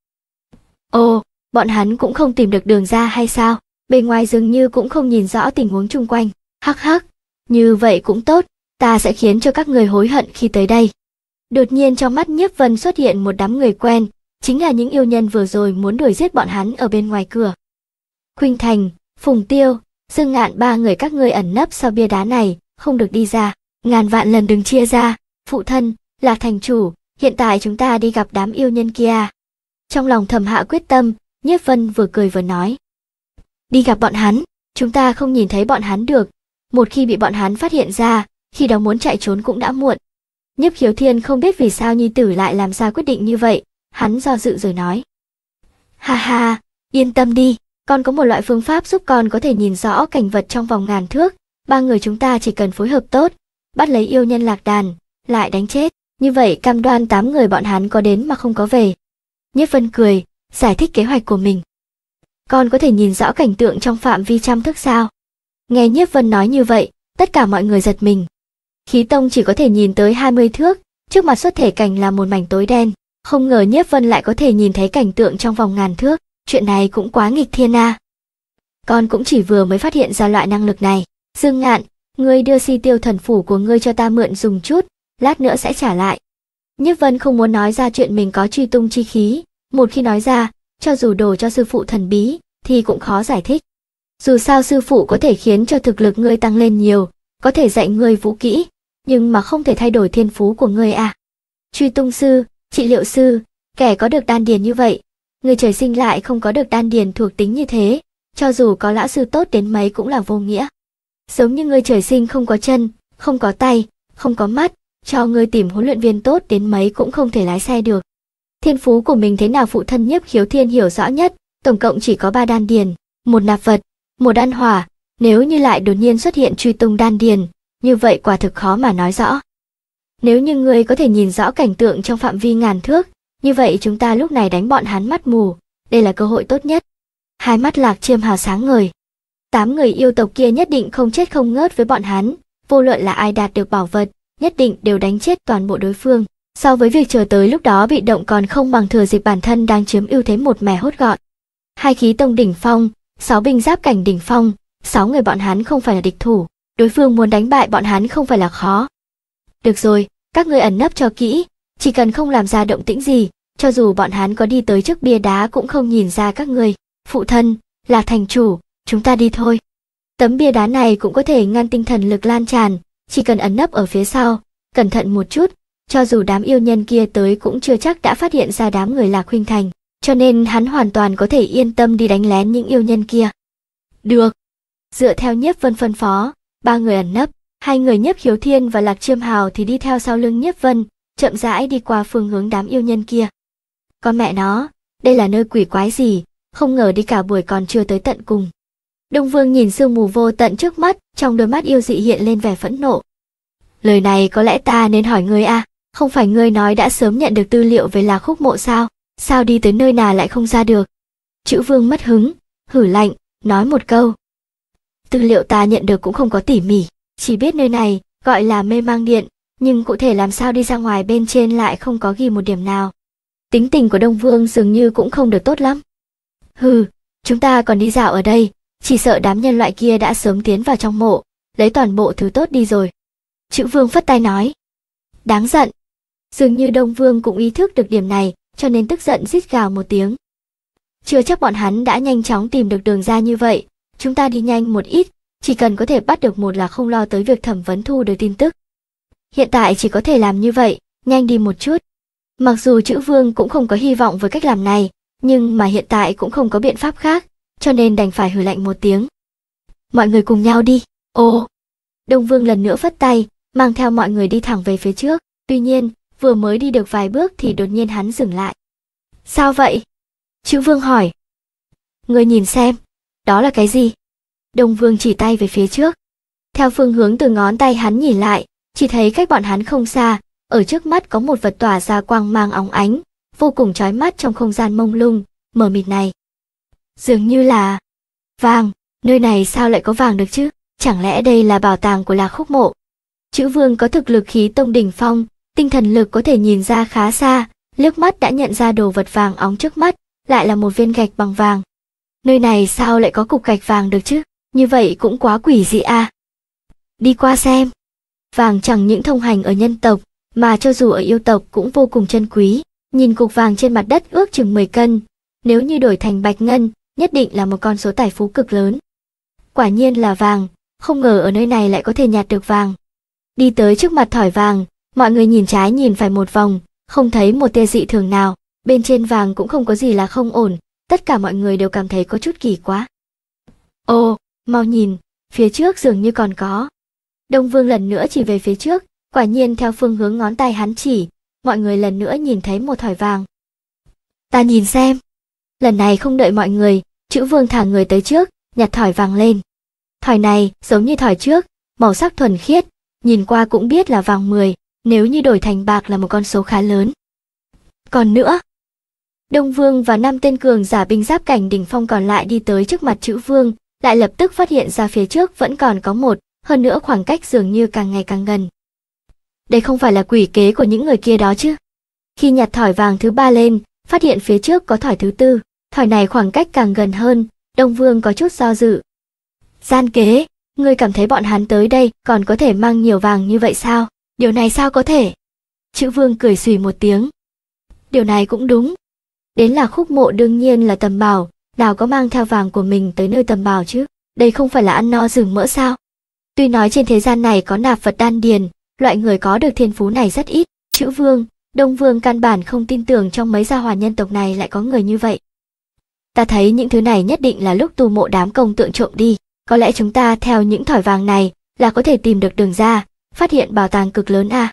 Ồ, bọn hắn cũng không tìm được đường ra hay sao? Bên ngoài dường như cũng không nhìn rõ tình huống chung quanh. Hắc hắc, như vậy cũng tốt, ta sẽ khiến cho các người hối hận khi tới đây. Đột nhiên trong mắt nhiếp vân xuất hiện một đám người quen, chính là những yêu nhân vừa rồi muốn đuổi giết bọn hắn ở bên ngoài cửa. Khuynh Thành, Phùng Tiêu, Dương Ngạn ba người các ngươi ẩn nấp sau bia đá này, không được đi ra ngàn vạn lần đừng chia ra phụ thân là thành chủ hiện tại chúng ta đi gặp đám yêu nhân kia trong lòng thầm hạ quyết tâm nhiếp vân vừa cười vừa nói đi gặp bọn hắn chúng ta không nhìn thấy bọn hắn được một khi bị bọn hắn phát hiện ra khi đó muốn chạy trốn cũng đã muộn nhiếp khiếu thiên không biết vì sao nhi tử lại làm ra quyết định như vậy hắn do dự rồi nói ha ha yên tâm đi con có một loại phương pháp giúp con có thể nhìn rõ cảnh vật trong vòng ngàn thước ba người chúng ta chỉ cần phối hợp tốt bắt lấy yêu nhân lạc đàn, lại đánh chết. Như vậy cam đoan tám người bọn hắn có đến mà không có về. Nhất Vân cười, giải thích kế hoạch của mình. Con có thể nhìn rõ cảnh tượng trong phạm vi trăm thức sao? Nghe Nhiếp Vân nói như vậy, tất cả mọi người giật mình. Khí tông chỉ có thể nhìn tới 20 thước, trước mặt xuất thể cảnh là một mảnh tối đen, không ngờ Nhiếp Vân lại có thể nhìn thấy cảnh tượng trong vòng ngàn thước, chuyện này cũng quá nghịch thiên a. À. Con cũng chỉ vừa mới phát hiện ra loại năng lực này. Dương Ngạn, ngươi đưa si tiêu thần phủ của ngươi cho ta mượn dùng chút, lát nữa sẽ trả lại. Nhất Vân không muốn nói ra chuyện mình có truy tung chi khí, một khi nói ra, cho dù đồ cho sư phụ thần bí, thì cũng khó giải thích. Dù sao sư phụ có thể khiến cho thực lực ngươi tăng lên nhiều, có thể dạy ngươi vũ kỹ, nhưng mà không thể thay đổi thiên phú của ngươi à. Truy tung sư, trị liệu sư, kẻ có được đan điền như vậy, người trời sinh lại không có được đan điền thuộc tính như thế, cho dù có lão sư tốt đến mấy cũng là vô nghĩa giống như người trời sinh không có chân, không có tay, không có mắt, cho người tìm huấn luyện viên tốt đến mấy cũng không thể lái xe được. Thiên phú của mình thế nào phụ thân nhiếp khiếu thiên hiểu rõ nhất, tổng cộng chỉ có ba đan điền, một nạp vật, một đan hỏa, nếu như lại đột nhiên xuất hiện truy tung đan điền, như vậy quả thực khó mà nói rõ. Nếu như người có thể nhìn rõ cảnh tượng trong phạm vi ngàn thước, như vậy chúng ta lúc này đánh bọn hắn mắt mù, đây là cơ hội tốt nhất. Hai mắt lạc chiêm hào sáng ngời, tám người yêu tộc kia nhất định không chết không ngớt với bọn hắn, vô luận là ai đạt được bảo vật, nhất định đều đánh chết toàn bộ đối phương. So với việc chờ tới lúc đó bị động còn không bằng thừa dịp bản thân đang chiếm ưu thế một mẻ hốt gọn. Hai khí tông đỉnh phong, sáu binh giáp cảnh đỉnh phong, sáu người bọn hắn không phải là địch thủ, đối phương muốn đánh bại bọn hắn không phải là khó. Được rồi, các ngươi ẩn nấp cho kỹ, chỉ cần không làm ra động tĩnh gì, cho dù bọn hắn có đi tới trước bia đá cũng không nhìn ra các ngươi. Phụ thân, là thành chủ, chúng ta đi thôi. Tấm bia đá này cũng có thể ngăn tinh thần lực lan tràn, chỉ cần ẩn nấp ở phía sau, cẩn thận một chút, cho dù đám yêu nhân kia tới cũng chưa chắc đã phát hiện ra đám người Lạc Huynh Thành, cho nên hắn hoàn toàn có thể yên tâm đi đánh lén những yêu nhân kia. Được. Dựa theo nhiếp vân phân phó, ba người ẩn nấp, hai người nhiếp khiếu thiên và Lạc Chiêm Hào thì đi theo sau lưng nhiếp vân, chậm rãi đi qua phương hướng đám yêu nhân kia. Con mẹ nó, đây là nơi quỷ quái gì, không ngờ đi cả buổi còn chưa tới tận cùng. Đông Vương nhìn sương mù vô tận trước mắt, trong đôi mắt yêu dị hiện lên vẻ phẫn nộ. Lời này có lẽ ta nên hỏi ngươi à, không phải ngươi nói đã sớm nhận được tư liệu về là khúc mộ sao, sao đi tới nơi nào lại không ra được. Chữ vương mất hứng, hử lạnh, nói một câu. Tư liệu ta nhận được cũng không có tỉ mỉ, chỉ biết nơi này, gọi là mê mang điện, nhưng cụ thể làm sao đi ra ngoài bên trên lại không có ghi một điểm nào. Tính tình của Đông Vương dường như cũng không được tốt lắm. Hừ, chúng ta còn đi dạo ở đây, chỉ sợ đám nhân loại kia đã sớm tiến vào trong mộ, lấy toàn bộ thứ tốt đi rồi. Chữ vương phất tay nói. Đáng giận. Dường như Đông Vương cũng ý thức được điểm này, cho nên tức giận rít gào một tiếng. Chưa chắc bọn hắn đã nhanh chóng tìm được đường ra như vậy, chúng ta đi nhanh một ít, chỉ cần có thể bắt được một là không lo tới việc thẩm vấn thu được tin tức. Hiện tại chỉ có thể làm như vậy, nhanh đi một chút. Mặc dù chữ vương cũng không có hy vọng với cách làm này, nhưng mà hiện tại cũng không có biện pháp khác, cho nên đành phải hử lạnh một tiếng. Mọi người cùng nhau đi, ô. Đông Vương lần nữa phất tay, mang theo mọi người đi thẳng về phía trước, tuy nhiên, vừa mới đi được vài bước thì đột nhiên hắn dừng lại. Sao vậy? Chữ Vương hỏi. Người nhìn xem, đó là cái gì? Đông Vương chỉ tay về phía trước. Theo phương hướng từ ngón tay hắn nhìn lại, chỉ thấy cách bọn hắn không xa, ở trước mắt có một vật tỏa ra quang mang óng ánh, vô cùng chói mắt trong không gian mông lung, mờ mịt này dường như là vàng nơi này sao lại có vàng được chứ chẳng lẽ đây là bảo tàng của lạc khúc mộ chữ vương có thực lực khí tông đỉnh phong tinh thần lực có thể nhìn ra khá xa liếc mắt đã nhận ra đồ vật vàng óng trước mắt lại là một viên gạch bằng vàng nơi này sao lại có cục gạch vàng được chứ như vậy cũng quá quỷ dị à đi qua xem vàng chẳng những thông hành ở nhân tộc mà cho dù ở yêu tộc cũng vô cùng chân quý nhìn cục vàng trên mặt đất ước chừng 10 cân nếu như đổi thành bạch ngân nhất định là một con số tài phú cực lớn. Quả nhiên là vàng, không ngờ ở nơi này lại có thể nhặt được vàng. Đi tới trước mặt thỏi vàng, mọi người nhìn trái nhìn phải một vòng, không thấy một tia dị thường nào, bên trên vàng cũng không có gì là không ổn, tất cả mọi người đều cảm thấy có chút kỳ quá. Ô, mau nhìn, phía trước dường như còn có. Đông Vương lần nữa chỉ về phía trước, quả nhiên theo phương hướng ngón tay hắn chỉ, mọi người lần nữa nhìn thấy một thỏi vàng. Ta nhìn xem. Lần này không đợi mọi người, Chữ vương thả người tới trước, nhặt thỏi vàng lên. Thỏi này giống như thỏi trước, màu sắc thuần khiết, nhìn qua cũng biết là vàng 10, nếu như đổi thành bạc là một con số khá lớn. Còn nữa, Đông Vương và năm tên cường giả binh giáp cảnh đỉnh phong còn lại đi tới trước mặt chữ vương, lại lập tức phát hiện ra phía trước vẫn còn có một, hơn nữa khoảng cách dường như càng ngày càng gần. Đây không phải là quỷ kế của những người kia đó chứ. Khi nhặt thỏi vàng thứ ba lên, phát hiện phía trước có thỏi thứ tư. Thời này khoảng cách càng gần hơn, Đông Vương có chút do dự. Gian kế, ngươi cảm thấy bọn hắn tới đây còn có thể mang nhiều vàng như vậy sao? Điều này sao có thể? Chữ Vương cười xùy một tiếng. Điều này cũng đúng. Đến là khúc mộ đương nhiên là tầm bảo, nào có mang theo vàng của mình tới nơi tầm bảo chứ? Đây không phải là ăn no rừng mỡ sao? Tuy nói trên thế gian này có nạp vật đan điền, loại người có được thiên phú này rất ít. Chữ Vương, Đông Vương căn bản không tin tưởng trong mấy gia hòa nhân tộc này lại có người như vậy ta thấy những thứ này nhất định là lúc tu mộ đám công tượng trộm đi. Có lẽ chúng ta theo những thỏi vàng này là có thể tìm được đường ra, phát hiện bảo tàng cực lớn à.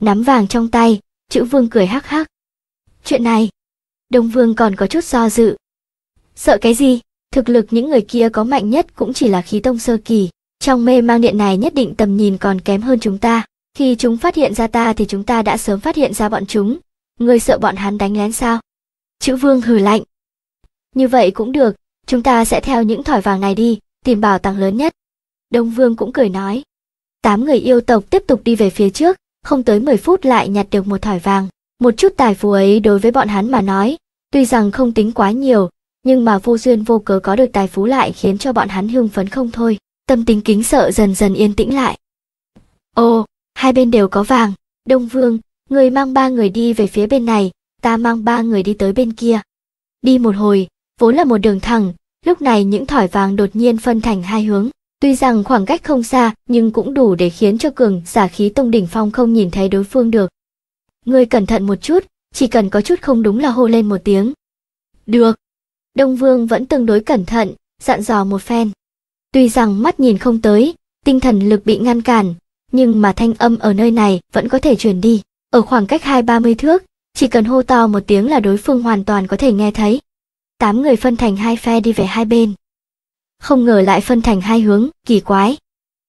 Nắm vàng trong tay, chữ vương cười hắc hắc. Chuyện này, Đông Vương còn có chút do dự. Sợ cái gì? Thực lực những người kia có mạnh nhất cũng chỉ là khí tông sơ kỳ. Trong mê mang điện này nhất định tầm nhìn còn kém hơn chúng ta. Khi chúng phát hiện ra ta thì chúng ta đã sớm phát hiện ra bọn chúng. người sợ bọn hắn đánh lén sao? Chữ vương hừ lạnh, như vậy cũng được, chúng ta sẽ theo những thỏi vàng này đi, tìm bảo tàng lớn nhất. Đông Vương cũng cười nói. Tám người yêu tộc tiếp tục đi về phía trước, không tới 10 phút lại nhặt được một thỏi vàng. Một chút tài phú ấy đối với bọn hắn mà nói, tuy rằng không tính quá nhiều, nhưng mà vô duyên vô cớ có được tài phú lại khiến cho bọn hắn hưng phấn không thôi, tâm tính kính sợ dần dần yên tĩnh lại. ô hai bên đều có vàng, Đông Vương, người mang ba người đi về phía bên này, ta mang ba người đi tới bên kia. Đi một hồi, vốn là một đường thẳng, lúc này những thỏi vàng đột nhiên phân thành hai hướng. Tuy rằng khoảng cách không xa nhưng cũng đủ để khiến cho cường giả khí tông đỉnh phong không nhìn thấy đối phương được. Ngươi cẩn thận một chút, chỉ cần có chút không đúng là hô lên một tiếng. Được. Đông Vương vẫn tương đối cẩn thận, dặn dò một phen. Tuy rằng mắt nhìn không tới, tinh thần lực bị ngăn cản, nhưng mà thanh âm ở nơi này vẫn có thể truyền đi. Ở khoảng cách hai ba mươi thước, chỉ cần hô to một tiếng là đối phương hoàn toàn có thể nghe thấy tám người phân thành hai phe đi về hai bên không ngờ lại phân thành hai hướng kỳ quái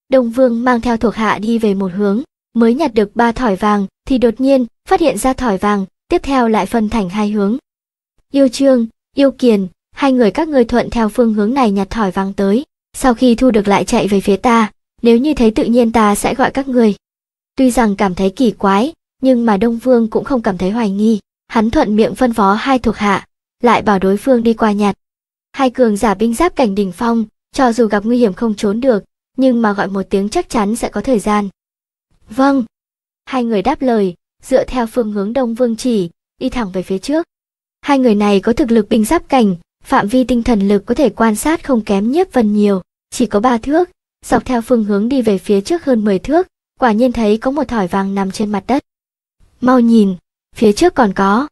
đông vương mang theo thuộc hạ đi về một hướng mới nhặt được ba thỏi vàng thì đột nhiên phát hiện ra thỏi vàng tiếp theo lại phân thành hai hướng yêu trương yêu kiền hai người các ngươi thuận theo phương hướng này nhặt thỏi vàng tới sau khi thu được lại chạy về phía ta nếu như thấy tự nhiên ta sẽ gọi các ngươi tuy rằng cảm thấy kỳ quái nhưng mà đông vương cũng không cảm thấy hoài nghi hắn thuận miệng phân phó hai thuộc hạ lại bảo đối phương đi qua nhặt. Hai cường giả binh giáp cảnh đỉnh phong, cho dù gặp nguy hiểm không trốn được, nhưng mà gọi một tiếng chắc chắn sẽ có thời gian. Vâng. Hai người đáp lời, dựa theo phương hướng Đông Vương chỉ, đi thẳng về phía trước. Hai người này có thực lực binh giáp cảnh, phạm vi tinh thần lực có thể quan sát không kém nhất vân nhiều, chỉ có ba thước, dọc theo phương hướng đi về phía trước hơn 10 thước, quả nhiên thấy có một thỏi vàng nằm trên mặt đất. Mau nhìn, phía trước còn có.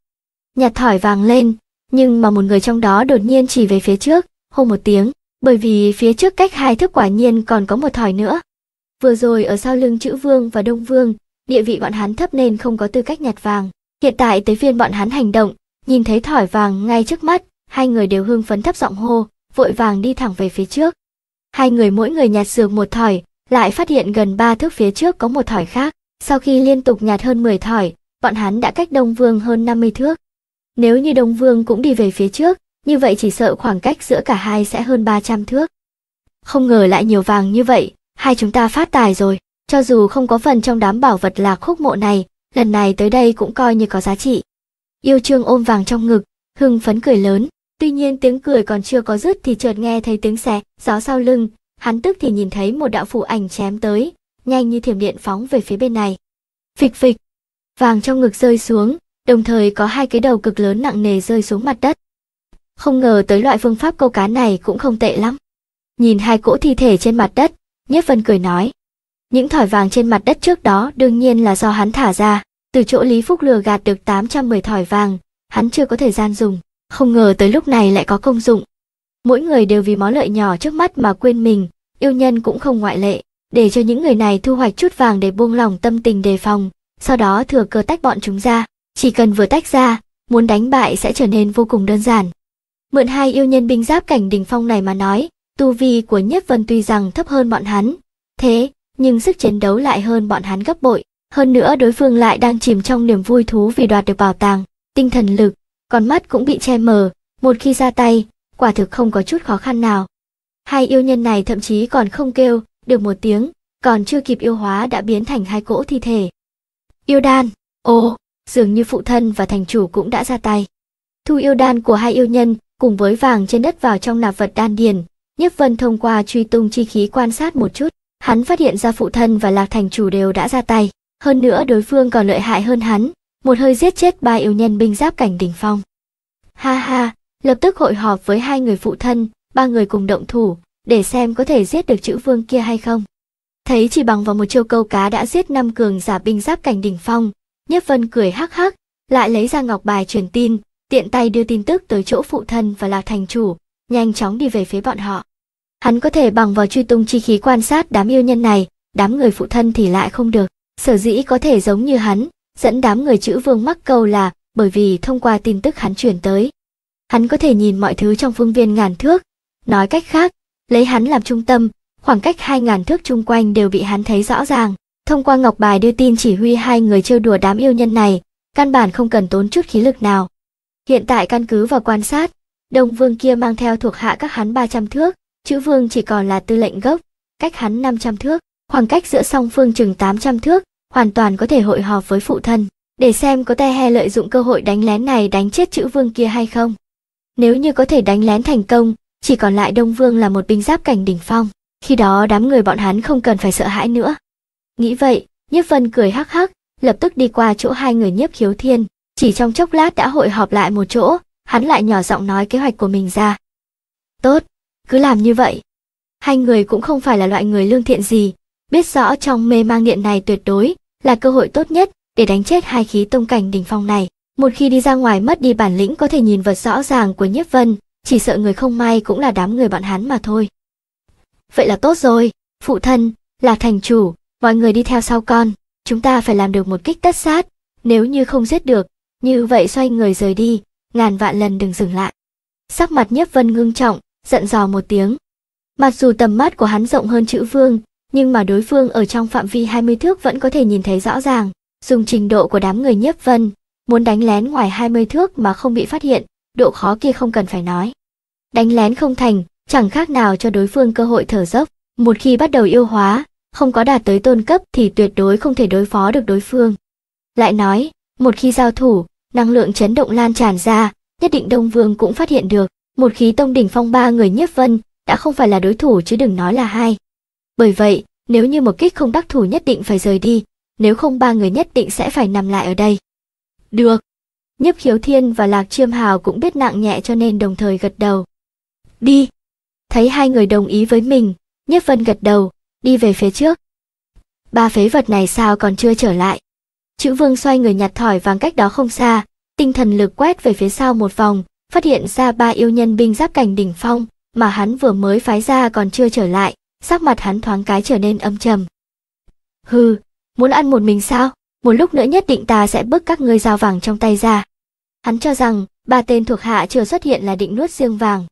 Nhặt thỏi vàng lên, nhưng mà một người trong đó đột nhiên chỉ về phía trước, hô một tiếng, bởi vì phía trước cách hai thước quả nhiên còn có một thỏi nữa. Vừa rồi ở sau lưng chữ vương và đông vương, địa vị bọn hắn thấp nên không có tư cách nhặt vàng. Hiện tại tới phiên bọn hắn hành động, nhìn thấy thỏi vàng ngay trước mắt, hai người đều hưng phấn thấp giọng hô, vội vàng đi thẳng về phía trước. Hai người mỗi người nhặt dược một thỏi, lại phát hiện gần ba thước phía trước có một thỏi khác. Sau khi liên tục nhặt hơn 10 thỏi, bọn hắn đã cách Đông Vương hơn 50 thước. Nếu như Đông Vương cũng đi về phía trước, như vậy chỉ sợ khoảng cách giữa cả hai sẽ hơn 300 thước. Không ngờ lại nhiều vàng như vậy, hai chúng ta phát tài rồi, cho dù không có phần trong đám bảo vật lạc khúc mộ này, lần này tới đây cũng coi như có giá trị. Yêu Trương ôm vàng trong ngực, hưng phấn cười lớn, tuy nhiên tiếng cười còn chưa có dứt thì chợt nghe thấy tiếng xé, gió sau lưng, hắn tức thì nhìn thấy một đạo phủ ảnh chém tới, nhanh như thiểm điện phóng về phía bên này. Phịch phịch, vàng trong ngực rơi xuống, đồng thời có hai cái đầu cực lớn nặng nề rơi xuống mặt đất. Không ngờ tới loại phương pháp câu cá này cũng không tệ lắm. Nhìn hai cỗ thi thể trên mặt đất, Nhất Vân cười nói. Những thỏi vàng trên mặt đất trước đó đương nhiên là do hắn thả ra, từ chỗ Lý Phúc lừa gạt được 810 thỏi vàng, hắn chưa có thời gian dùng, không ngờ tới lúc này lại có công dụng. Mỗi người đều vì món lợi nhỏ trước mắt mà quên mình, yêu nhân cũng không ngoại lệ, để cho những người này thu hoạch chút vàng để buông lỏng tâm tình đề phòng, sau đó thừa cơ tách bọn chúng ra. Chỉ cần vừa tách ra, muốn đánh bại sẽ trở nên vô cùng đơn giản. Mượn hai yêu nhân binh giáp cảnh đỉnh phong này mà nói, tu vi của Nhất Vân tuy rằng thấp hơn bọn hắn, thế nhưng sức chiến đấu lại hơn bọn hắn gấp bội. Hơn nữa đối phương lại đang chìm trong niềm vui thú vì đoạt được bảo tàng, tinh thần lực, con mắt cũng bị che mờ, một khi ra tay, quả thực không có chút khó khăn nào. Hai yêu nhân này thậm chí còn không kêu, được một tiếng, còn chưa kịp yêu hóa đã biến thành hai cỗ thi thể. Yêu đan, ồ, dường như phụ thân và thành chủ cũng đã ra tay. Thu yêu đan của hai yêu nhân cùng với vàng trên đất vào trong nạp vật đan điền, nhất Vân thông qua truy tung chi khí quan sát một chút, hắn phát hiện ra phụ thân và Lạc Thành chủ đều đã ra tay, hơn nữa đối phương còn lợi hại hơn hắn, một hơi giết chết ba yêu nhân binh giáp cảnh đỉnh phong. Ha ha, lập tức hội họp với hai người phụ thân, ba người cùng động thủ, để xem có thể giết được chữ vương kia hay không. Thấy chỉ bằng vào một chiêu câu cá đã giết năm cường giả binh giáp cảnh đỉnh phong, Nhất Vân cười hắc hắc, lại lấy ra ngọc bài truyền tin, tiện tay đưa tin tức tới chỗ phụ thân và là Thành chủ, nhanh chóng đi về phía bọn họ. Hắn có thể bằng vào truy tung chi khí quan sát đám yêu nhân này, đám người phụ thân thì lại không được. Sở dĩ có thể giống như hắn, dẫn đám người chữ vương mắc câu là bởi vì thông qua tin tức hắn truyền tới. Hắn có thể nhìn mọi thứ trong phương viên ngàn thước, nói cách khác, lấy hắn làm trung tâm, khoảng cách hai ngàn thước chung quanh đều bị hắn thấy rõ ràng. Thông qua ngọc bài đưa tin chỉ huy hai người trêu đùa đám yêu nhân này, căn bản không cần tốn chút khí lực nào. Hiện tại căn cứ vào quan sát, Đông Vương kia mang theo thuộc hạ các hắn 300 thước, chữ Vương chỉ còn là tư lệnh gốc, cách hắn 500 thước, khoảng cách giữa song phương chừng 800 thước, hoàn toàn có thể hội họp với phụ thân, để xem có te he lợi dụng cơ hội đánh lén này đánh chết chữ Vương kia hay không. Nếu như có thể đánh lén thành công, chỉ còn lại Đông Vương là một binh giáp cảnh đỉnh phong, khi đó đám người bọn hắn không cần phải sợ hãi nữa. Nghĩ vậy, Nhiếp Vân cười hắc hắc, lập tức đi qua chỗ hai người Nhiếp Khiếu Thiên, chỉ trong chốc lát đã hội họp lại một chỗ, hắn lại nhỏ giọng nói kế hoạch của mình ra. Tốt, cứ làm như vậy. Hai người cũng không phải là loại người lương thiện gì, biết rõ trong mê mang điện này tuyệt đối là cơ hội tốt nhất để đánh chết hai khí tông cảnh đỉnh phong này. Một khi đi ra ngoài mất đi bản lĩnh có thể nhìn vật rõ ràng của Nhiếp Vân, chỉ sợ người không may cũng là đám người bọn hắn mà thôi. Vậy là tốt rồi, phụ thân, là thành chủ, mọi người đi theo sau con chúng ta phải làm được một kích tất sát nếu như không giết được như vậy xoay người rời đi ngàn vạn lần đừng dừng lại sắc mặt nhiếp vân ngưng trọng giận dò một tiếng mặc dù tầm mắt của hắn rộng hơn chữ vương nhưng mà đối phương ở trong phạm vi 20 thước vẫn có thể nhìn thấy rõ ràng dùng trình độ của đám người nhiếp vân muốn đánh lén ngoài 20 thước mà không bị phát hiện độ khó kia không cần phải nói đánh lén không thành chẳng khác nào cho đối phương cơ hội thở dốc một khi bắt đầu yêu hóa không có đạt tới tôn cấp thì tuyệt đối không thể đối phó được đối phương. Lại nói, một khi giao thủ, năng lượng chấn động lan tràn ra, nhất định Đông Vương cũng phát hiện được, một khí tông đỉnh phong ba người nhiếp vân đã không phải là đối thủ chứ đừng nói là hai. Bởi vậy, nếu như một kích không đắc thủ nhất định phải rời đi, nếu không ba người nhất định sẽ phải nằm lại ở đây. Được. Nhấp khiếu thiên và lạc chiêm hào cũng biết nặng nhẹ cho nên đồng thời gật đầu. Đi. Thấy hai người đồng ý với mình, Nhất Vân gật đầu, đi về phía trước. Ba phế vật này sao còn chưa trở lại? Chữ vương xoay người nhặt thỏi vàng cách đó không xa, tinh thần lực quét về phía sau một vòng, phát hiện ra ba yêu nhân binh giáp cảnh đỉnh phong mà hắn vừa mới phái ra còn chưa trở lại, sắc mặt hắn thoáng cái trở nên âm trầm. Hừ, muốn ăn một mình sao? Một lúc nữa nhất định ta sẽ bức các ngươi dao vàng trong tay ra. Hắn cho rằng ba tên thuộc hạ chưa xuất hiện là định nuốt riêng vàng.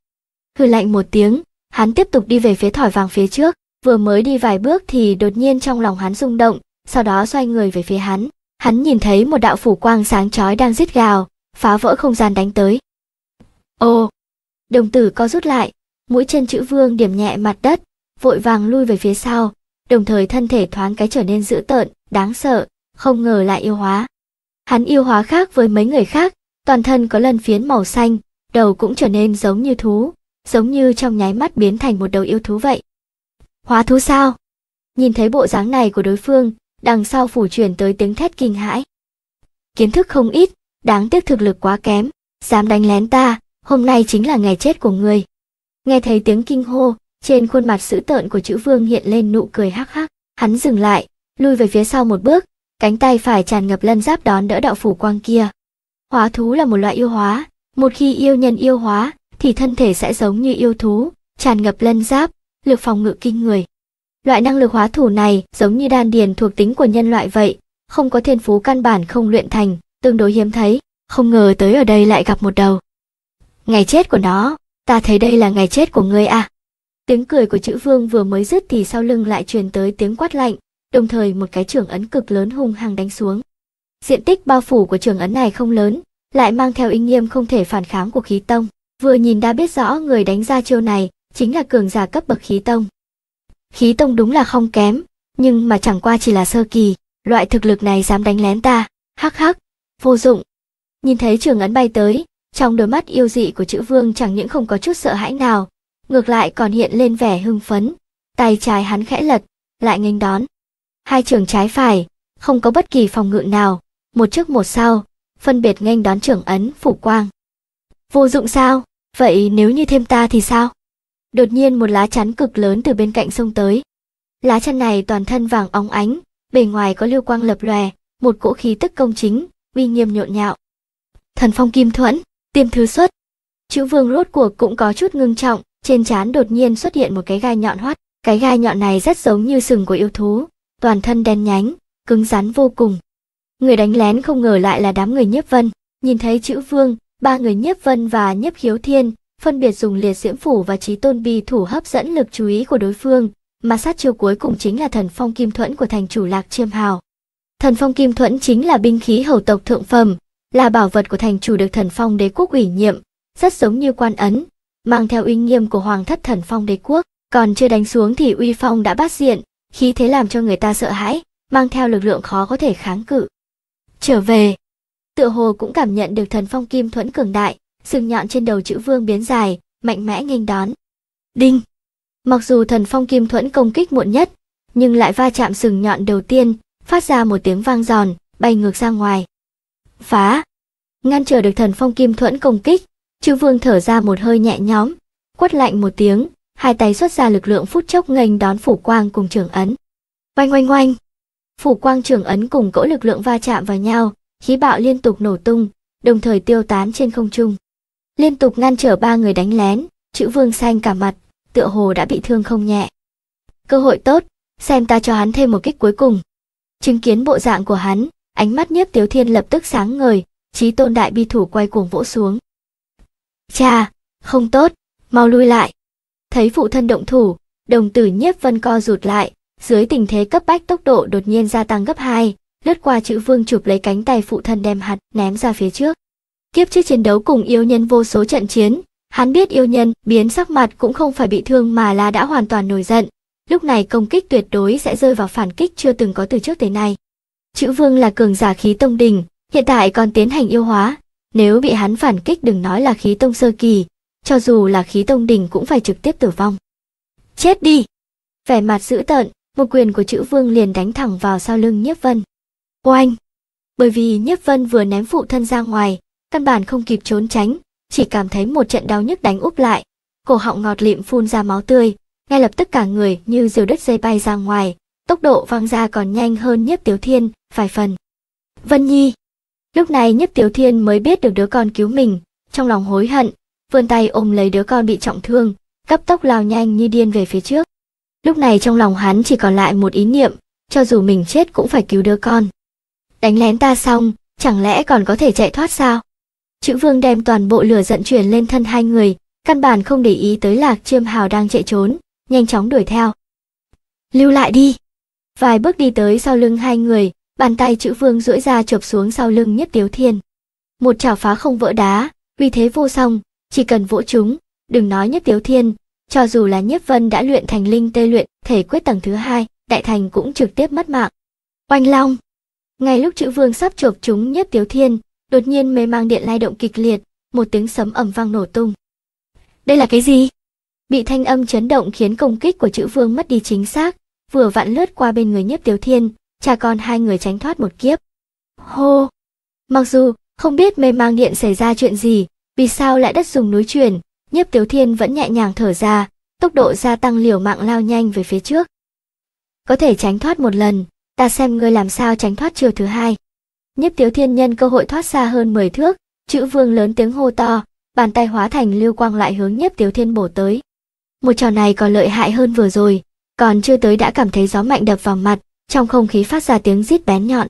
Hừ lạnh một tiếng, hắn tiếp tục đi về phía thỏi vàng phía trước vừa mới đi vài bước thì đột nhiên trong lòng hắn rung động, sau đó xoay người về phía hắn. Hắn nhìn thấy một đạo phủ quang sáng chói đang rít gào, phá vỡ không gian đánh tới. Ô! Đồng tử co rút lại, mũi chân chữ vương điểm nhẹ mặt đất, vội vàng lui về phía sau, đồng thời thân thể thoáng cái trở nên dữ tợn, đáng sợ, không ngờ lại yêu hóa. Hắn yêu hóa khác với mấy người khác, toàn thân có lần phiến màu xanh, đầu cũng trở nên giống như thú, giống như trong nháy mắt biến thành một đầu yêu thú vậy. Hóa thú sao? Nhìn thấy bộ dáng này của đối phương, đằng sau phủ truyền tới tiếng thét kinh hãi. Kiến thức không ít, đáng tiếc thực lực quá kém, dám đánh lén ta, hôm nay chính là ngày chết của người. Nghe thấy tiếng kinh hô, trên khuôn mặt dữ tợn của chữ vương hiện lên nụ cười hắc hắc, hắn dừng lại, lui về phía sau một bước, cánh tay phải tràn ngập lân giáp đón đỡ đạo phủ quang kia. Hóa thú là một loại yêu hóa, một khi yêu nhân yêu hóa, thì thân thể sẽ giống như yêu thú, tràn ngập lân giáp, lực phòng ngự kinh người. Loại năng lực hóa thủ này giống như đan điền thuộc tính của nhân loại vậy, không có thiên phú căn bản không luyện thành, tương đối hiếm thấy, không ngờ tới ở đây lại gặp một đầu. Ngày chết của nó, ta thấy đây là ngày chết của ngươi à. Tiếng cười của chữ vương vừa mới dứt thì sau lưng lại truyền tới tiếng quát lạnh, đồng thời một cái trưởng ấn cực lớn hung hăng đánh xuống. Diện tích bao phủ của trường ấn này không lớn, lại mang theo ý nghiêm không thể phản kháng của khí tông. Vừa nhìn đã biết rõ người đánh ra chiêu này chính là cường giả cấp bậc khí tông. Khí tông đúng là không kém, nhưng mà chẳng qua chỉ là sơ kỳ, loại thực lực này dám đánh lén ta, hắc hắc, vô dụng. Nhìn thấy trường ấn bay tới, trong đôi mắt yêu dị của chữ vương chẳng những không có chút sợ hãi nào, ngược lại còn hiện lên vẻ hưng phấn, tay trái hắn khẽ lật, lại nghênh đón. Hai trường trái phải, không có bất kỳ phòng ngự nào, một trước một sau, phân biệt nghênh đón trưởng ấn phủ quang. Vô dụng sao? Vậy nếu như thêm ta thì sao? Đột nhiên một lá chắn cực lớn từ bên cạnh sông tới. Lá chắn này toàn thân vàng óng ánh, bề ngoài có lưu quang lập lòe, một cỗ khí tức công chính, uy nghiêm nhộn nhạo. Thần phong kim thuẫn, tiêm thứ xuất. Chữ vương rốt cuộc cũng có chút ngưng trọng, trên trán đột nhiên xuất hiện một cái gai nhọn hoắt. Cái gai nhọn này rất giống như sừng của yêu thú, toàn thân đen nhánh, cứng rắn vô cùng. Người đánh lén không ngờ lại là đám người nhiếp vân, nhìn thấy chữ vương, ba người nhiếp vân và nhiếp khiếu thiên phân biệt dùng liệt diễm phủ và trí tôn bi thủ hấp dẫn lực chú ý của đối phương, mà sát chiêu cuối cùng chính là thần phong kim thuẫn của thành chủ lạc chiêm hào. Thần phong kim thuẫn chính là binh khí hầu tộc thượng phẩm, là bảo vật của thành chủ được thần phong đế quốc ủy nhiệm, rất giống như quan ấn, mang theo uy nghiêm của hoàng thất thần phong đế quốc, còn chưa đánh xuống thì uy phong đã bắt diện, khí thế làm cho người ta sợ hãi, mang theo lực lượng khó có thể kháng cự. Trở về, tựa hồ cũng cảm nhận được thần phong kim thuẫn cường đại, sừng nhọn trên đầu chữ vương biến dài, mạnh mẽ nghênh đón. Đinh! Mặc dù thần phong kim thuẫn công kích muộn nhất, nhưng lại va chạm sừng nhọn đầu tiên, phát ra một tiếng vang giòn, bay ngược ra ngoài. Phá! Ngăn trở được thần phong kim thuẫn công kích, chữ vương thở ra một hơi nhẹ nhõm, quất lạnh một tiếng, hai tay xuất ra lực lượng phút chốc nghênh đón phủ quang cùng trưởng ấn. Oanh oanh oanh! Phủ quang trưởng ấn cùng cỗ lực lượng va chạm vào nhau, khí bạo liên tục nổ tung, đồng thời tiêu tán trên không trung liên tục ngăn trở ba người đánh lén, chữ vương xanh cả mặt, tựa hồ đã bị thương không nhẹ. Cơ hội tốt, xem ta cho hắn thêm một kích cuối cùng. Chứng kiến bộ dạng của hắn, ánh mắt nhiếp tiếu thiên lập tức sáng ngời, trí tôn đại bi thủ quay cuồng vỗ xuống. Cha, không tốt, mau lui lại. Thấy phụ thân động thủ, đồng tử nhiếp vân co rụt lại, dưới tình thế cấp bách tốc độ đột nhiên gia tăng gấp hai, lướt qua chữ vương chụp lấy cánh tay phụ thân đem hạt ném ra phía trước. Kiếp trước chiến đấu cùng yêu nhân vô số trận chiến, hắn biết yêu nhân biến sắc mặt cũng không phải bị thương mà là đã hoàn toàn nổi giận. Lúc này công kích tuyệt đối sẽ rơi vào phản kích chưa từng có từ trước tới nay. Chữ vương là cường giả khí tông đình, hiện tại còn tiến hành yêu hóa. Nếu bị hắn phản kích đừng nói là khí tông sơ kỳ, cho dù là khí tông đình cũng phải trực tiếp tử vong. Chết đi! Vẻ mặt dữ tợn, một quyền của chữ vương liền đánh thẳng vào sau lưng nhiếp vân. Oanh! Bởi vì nhiếp vân vừa ném phụ thân ra ngoài, căn bản không kịp trốn tránh, chỉ cảm thấy một trận đau nhức đánh úp lại. Cổ họng ngọt lịm phun ra máu tươi, ngay lập tức cả người như diều đất dây bay ra ngoài, tốc độ văng ra còn nhanh hơn nhiếp tiểu thiên, vài phần. Vân Nhi Lúc này nhiếp tiểu thiên mới biết được đứa con cứu mình, trong lòng hối hận, vươn tay ôm lấy đứa con bị trọng thương, cấp tốc lao nhanh như điên về phía trước. Lúc này trong lòng hắn chỉ còn lại một ý niệm, cho dù mình chết cũng phải cứu đứa con. Đánh lén ta xong, chẳng lẽ còn có thể chạy thoát sao? Chữ vương đem toàn bộ lửa giận chuyển lên thân hai người, căn bản không để ý tới lạc chiêm hào đang chạy trốn, nhanh chóng đuổi theo. Lưu lại đi! Vài bước đi tới sau lưng hai người, bàn tay chữ vương duỗi ra chộp xuống sau lưng nhất tiếu thiên. Một chảo phá không vỡ đá, uy thế vô song, chỉ cần vỗ chúng, đừng nói nhất tiếu thiên, cho dù là nhất vân đã luyện thành linh tê luyện thể quyết tầng thứ hai, đại thành cũng trực tiếp mất mạng. Oanh long! Ngay lúc chữ vương sắp chộp chúng nhất tiếu thiên, đột nhiên mê mang điện lay động kịch liệt, một tiếng sấm ầm vang nổ tung. Đây là cái gì? Bị thanh âm chấn động khiến công kích của chữ vương mất đi chính xác, vừa vặn lướt qua bên người nhiếp tiếu thiên, cha con hai người tránh thoát một kiếp. Hô! Mặc dù không biết mê mang điện xảy ra chuyện gì, vì sao lại đất dùng núi chuyển, nhiếp tiếu thiên vẫn nhẹ nhàng thở ra, tốc độ gia tăng liều mạng lao nhanh về phía trước. Có thể tránh thoát một lần, ta xem ngươi làm sao tránh thoát chiều thứ hai. Nhiếp Tiếu Thiên nhân cơ hội thoát xa hơn 10 thước, chữ vương lớn tiếng hô to, bàn tay hóa thành lưu quang lại hướng Nhiếp Tiếu Thiên bổ tới. Một trò này còn lợi hại hơn vừa rồi, còn chưa tới đã cảm thấy gió mạnh đập vào mặt, trong không khí phát ra tiếng rít bén nhọn,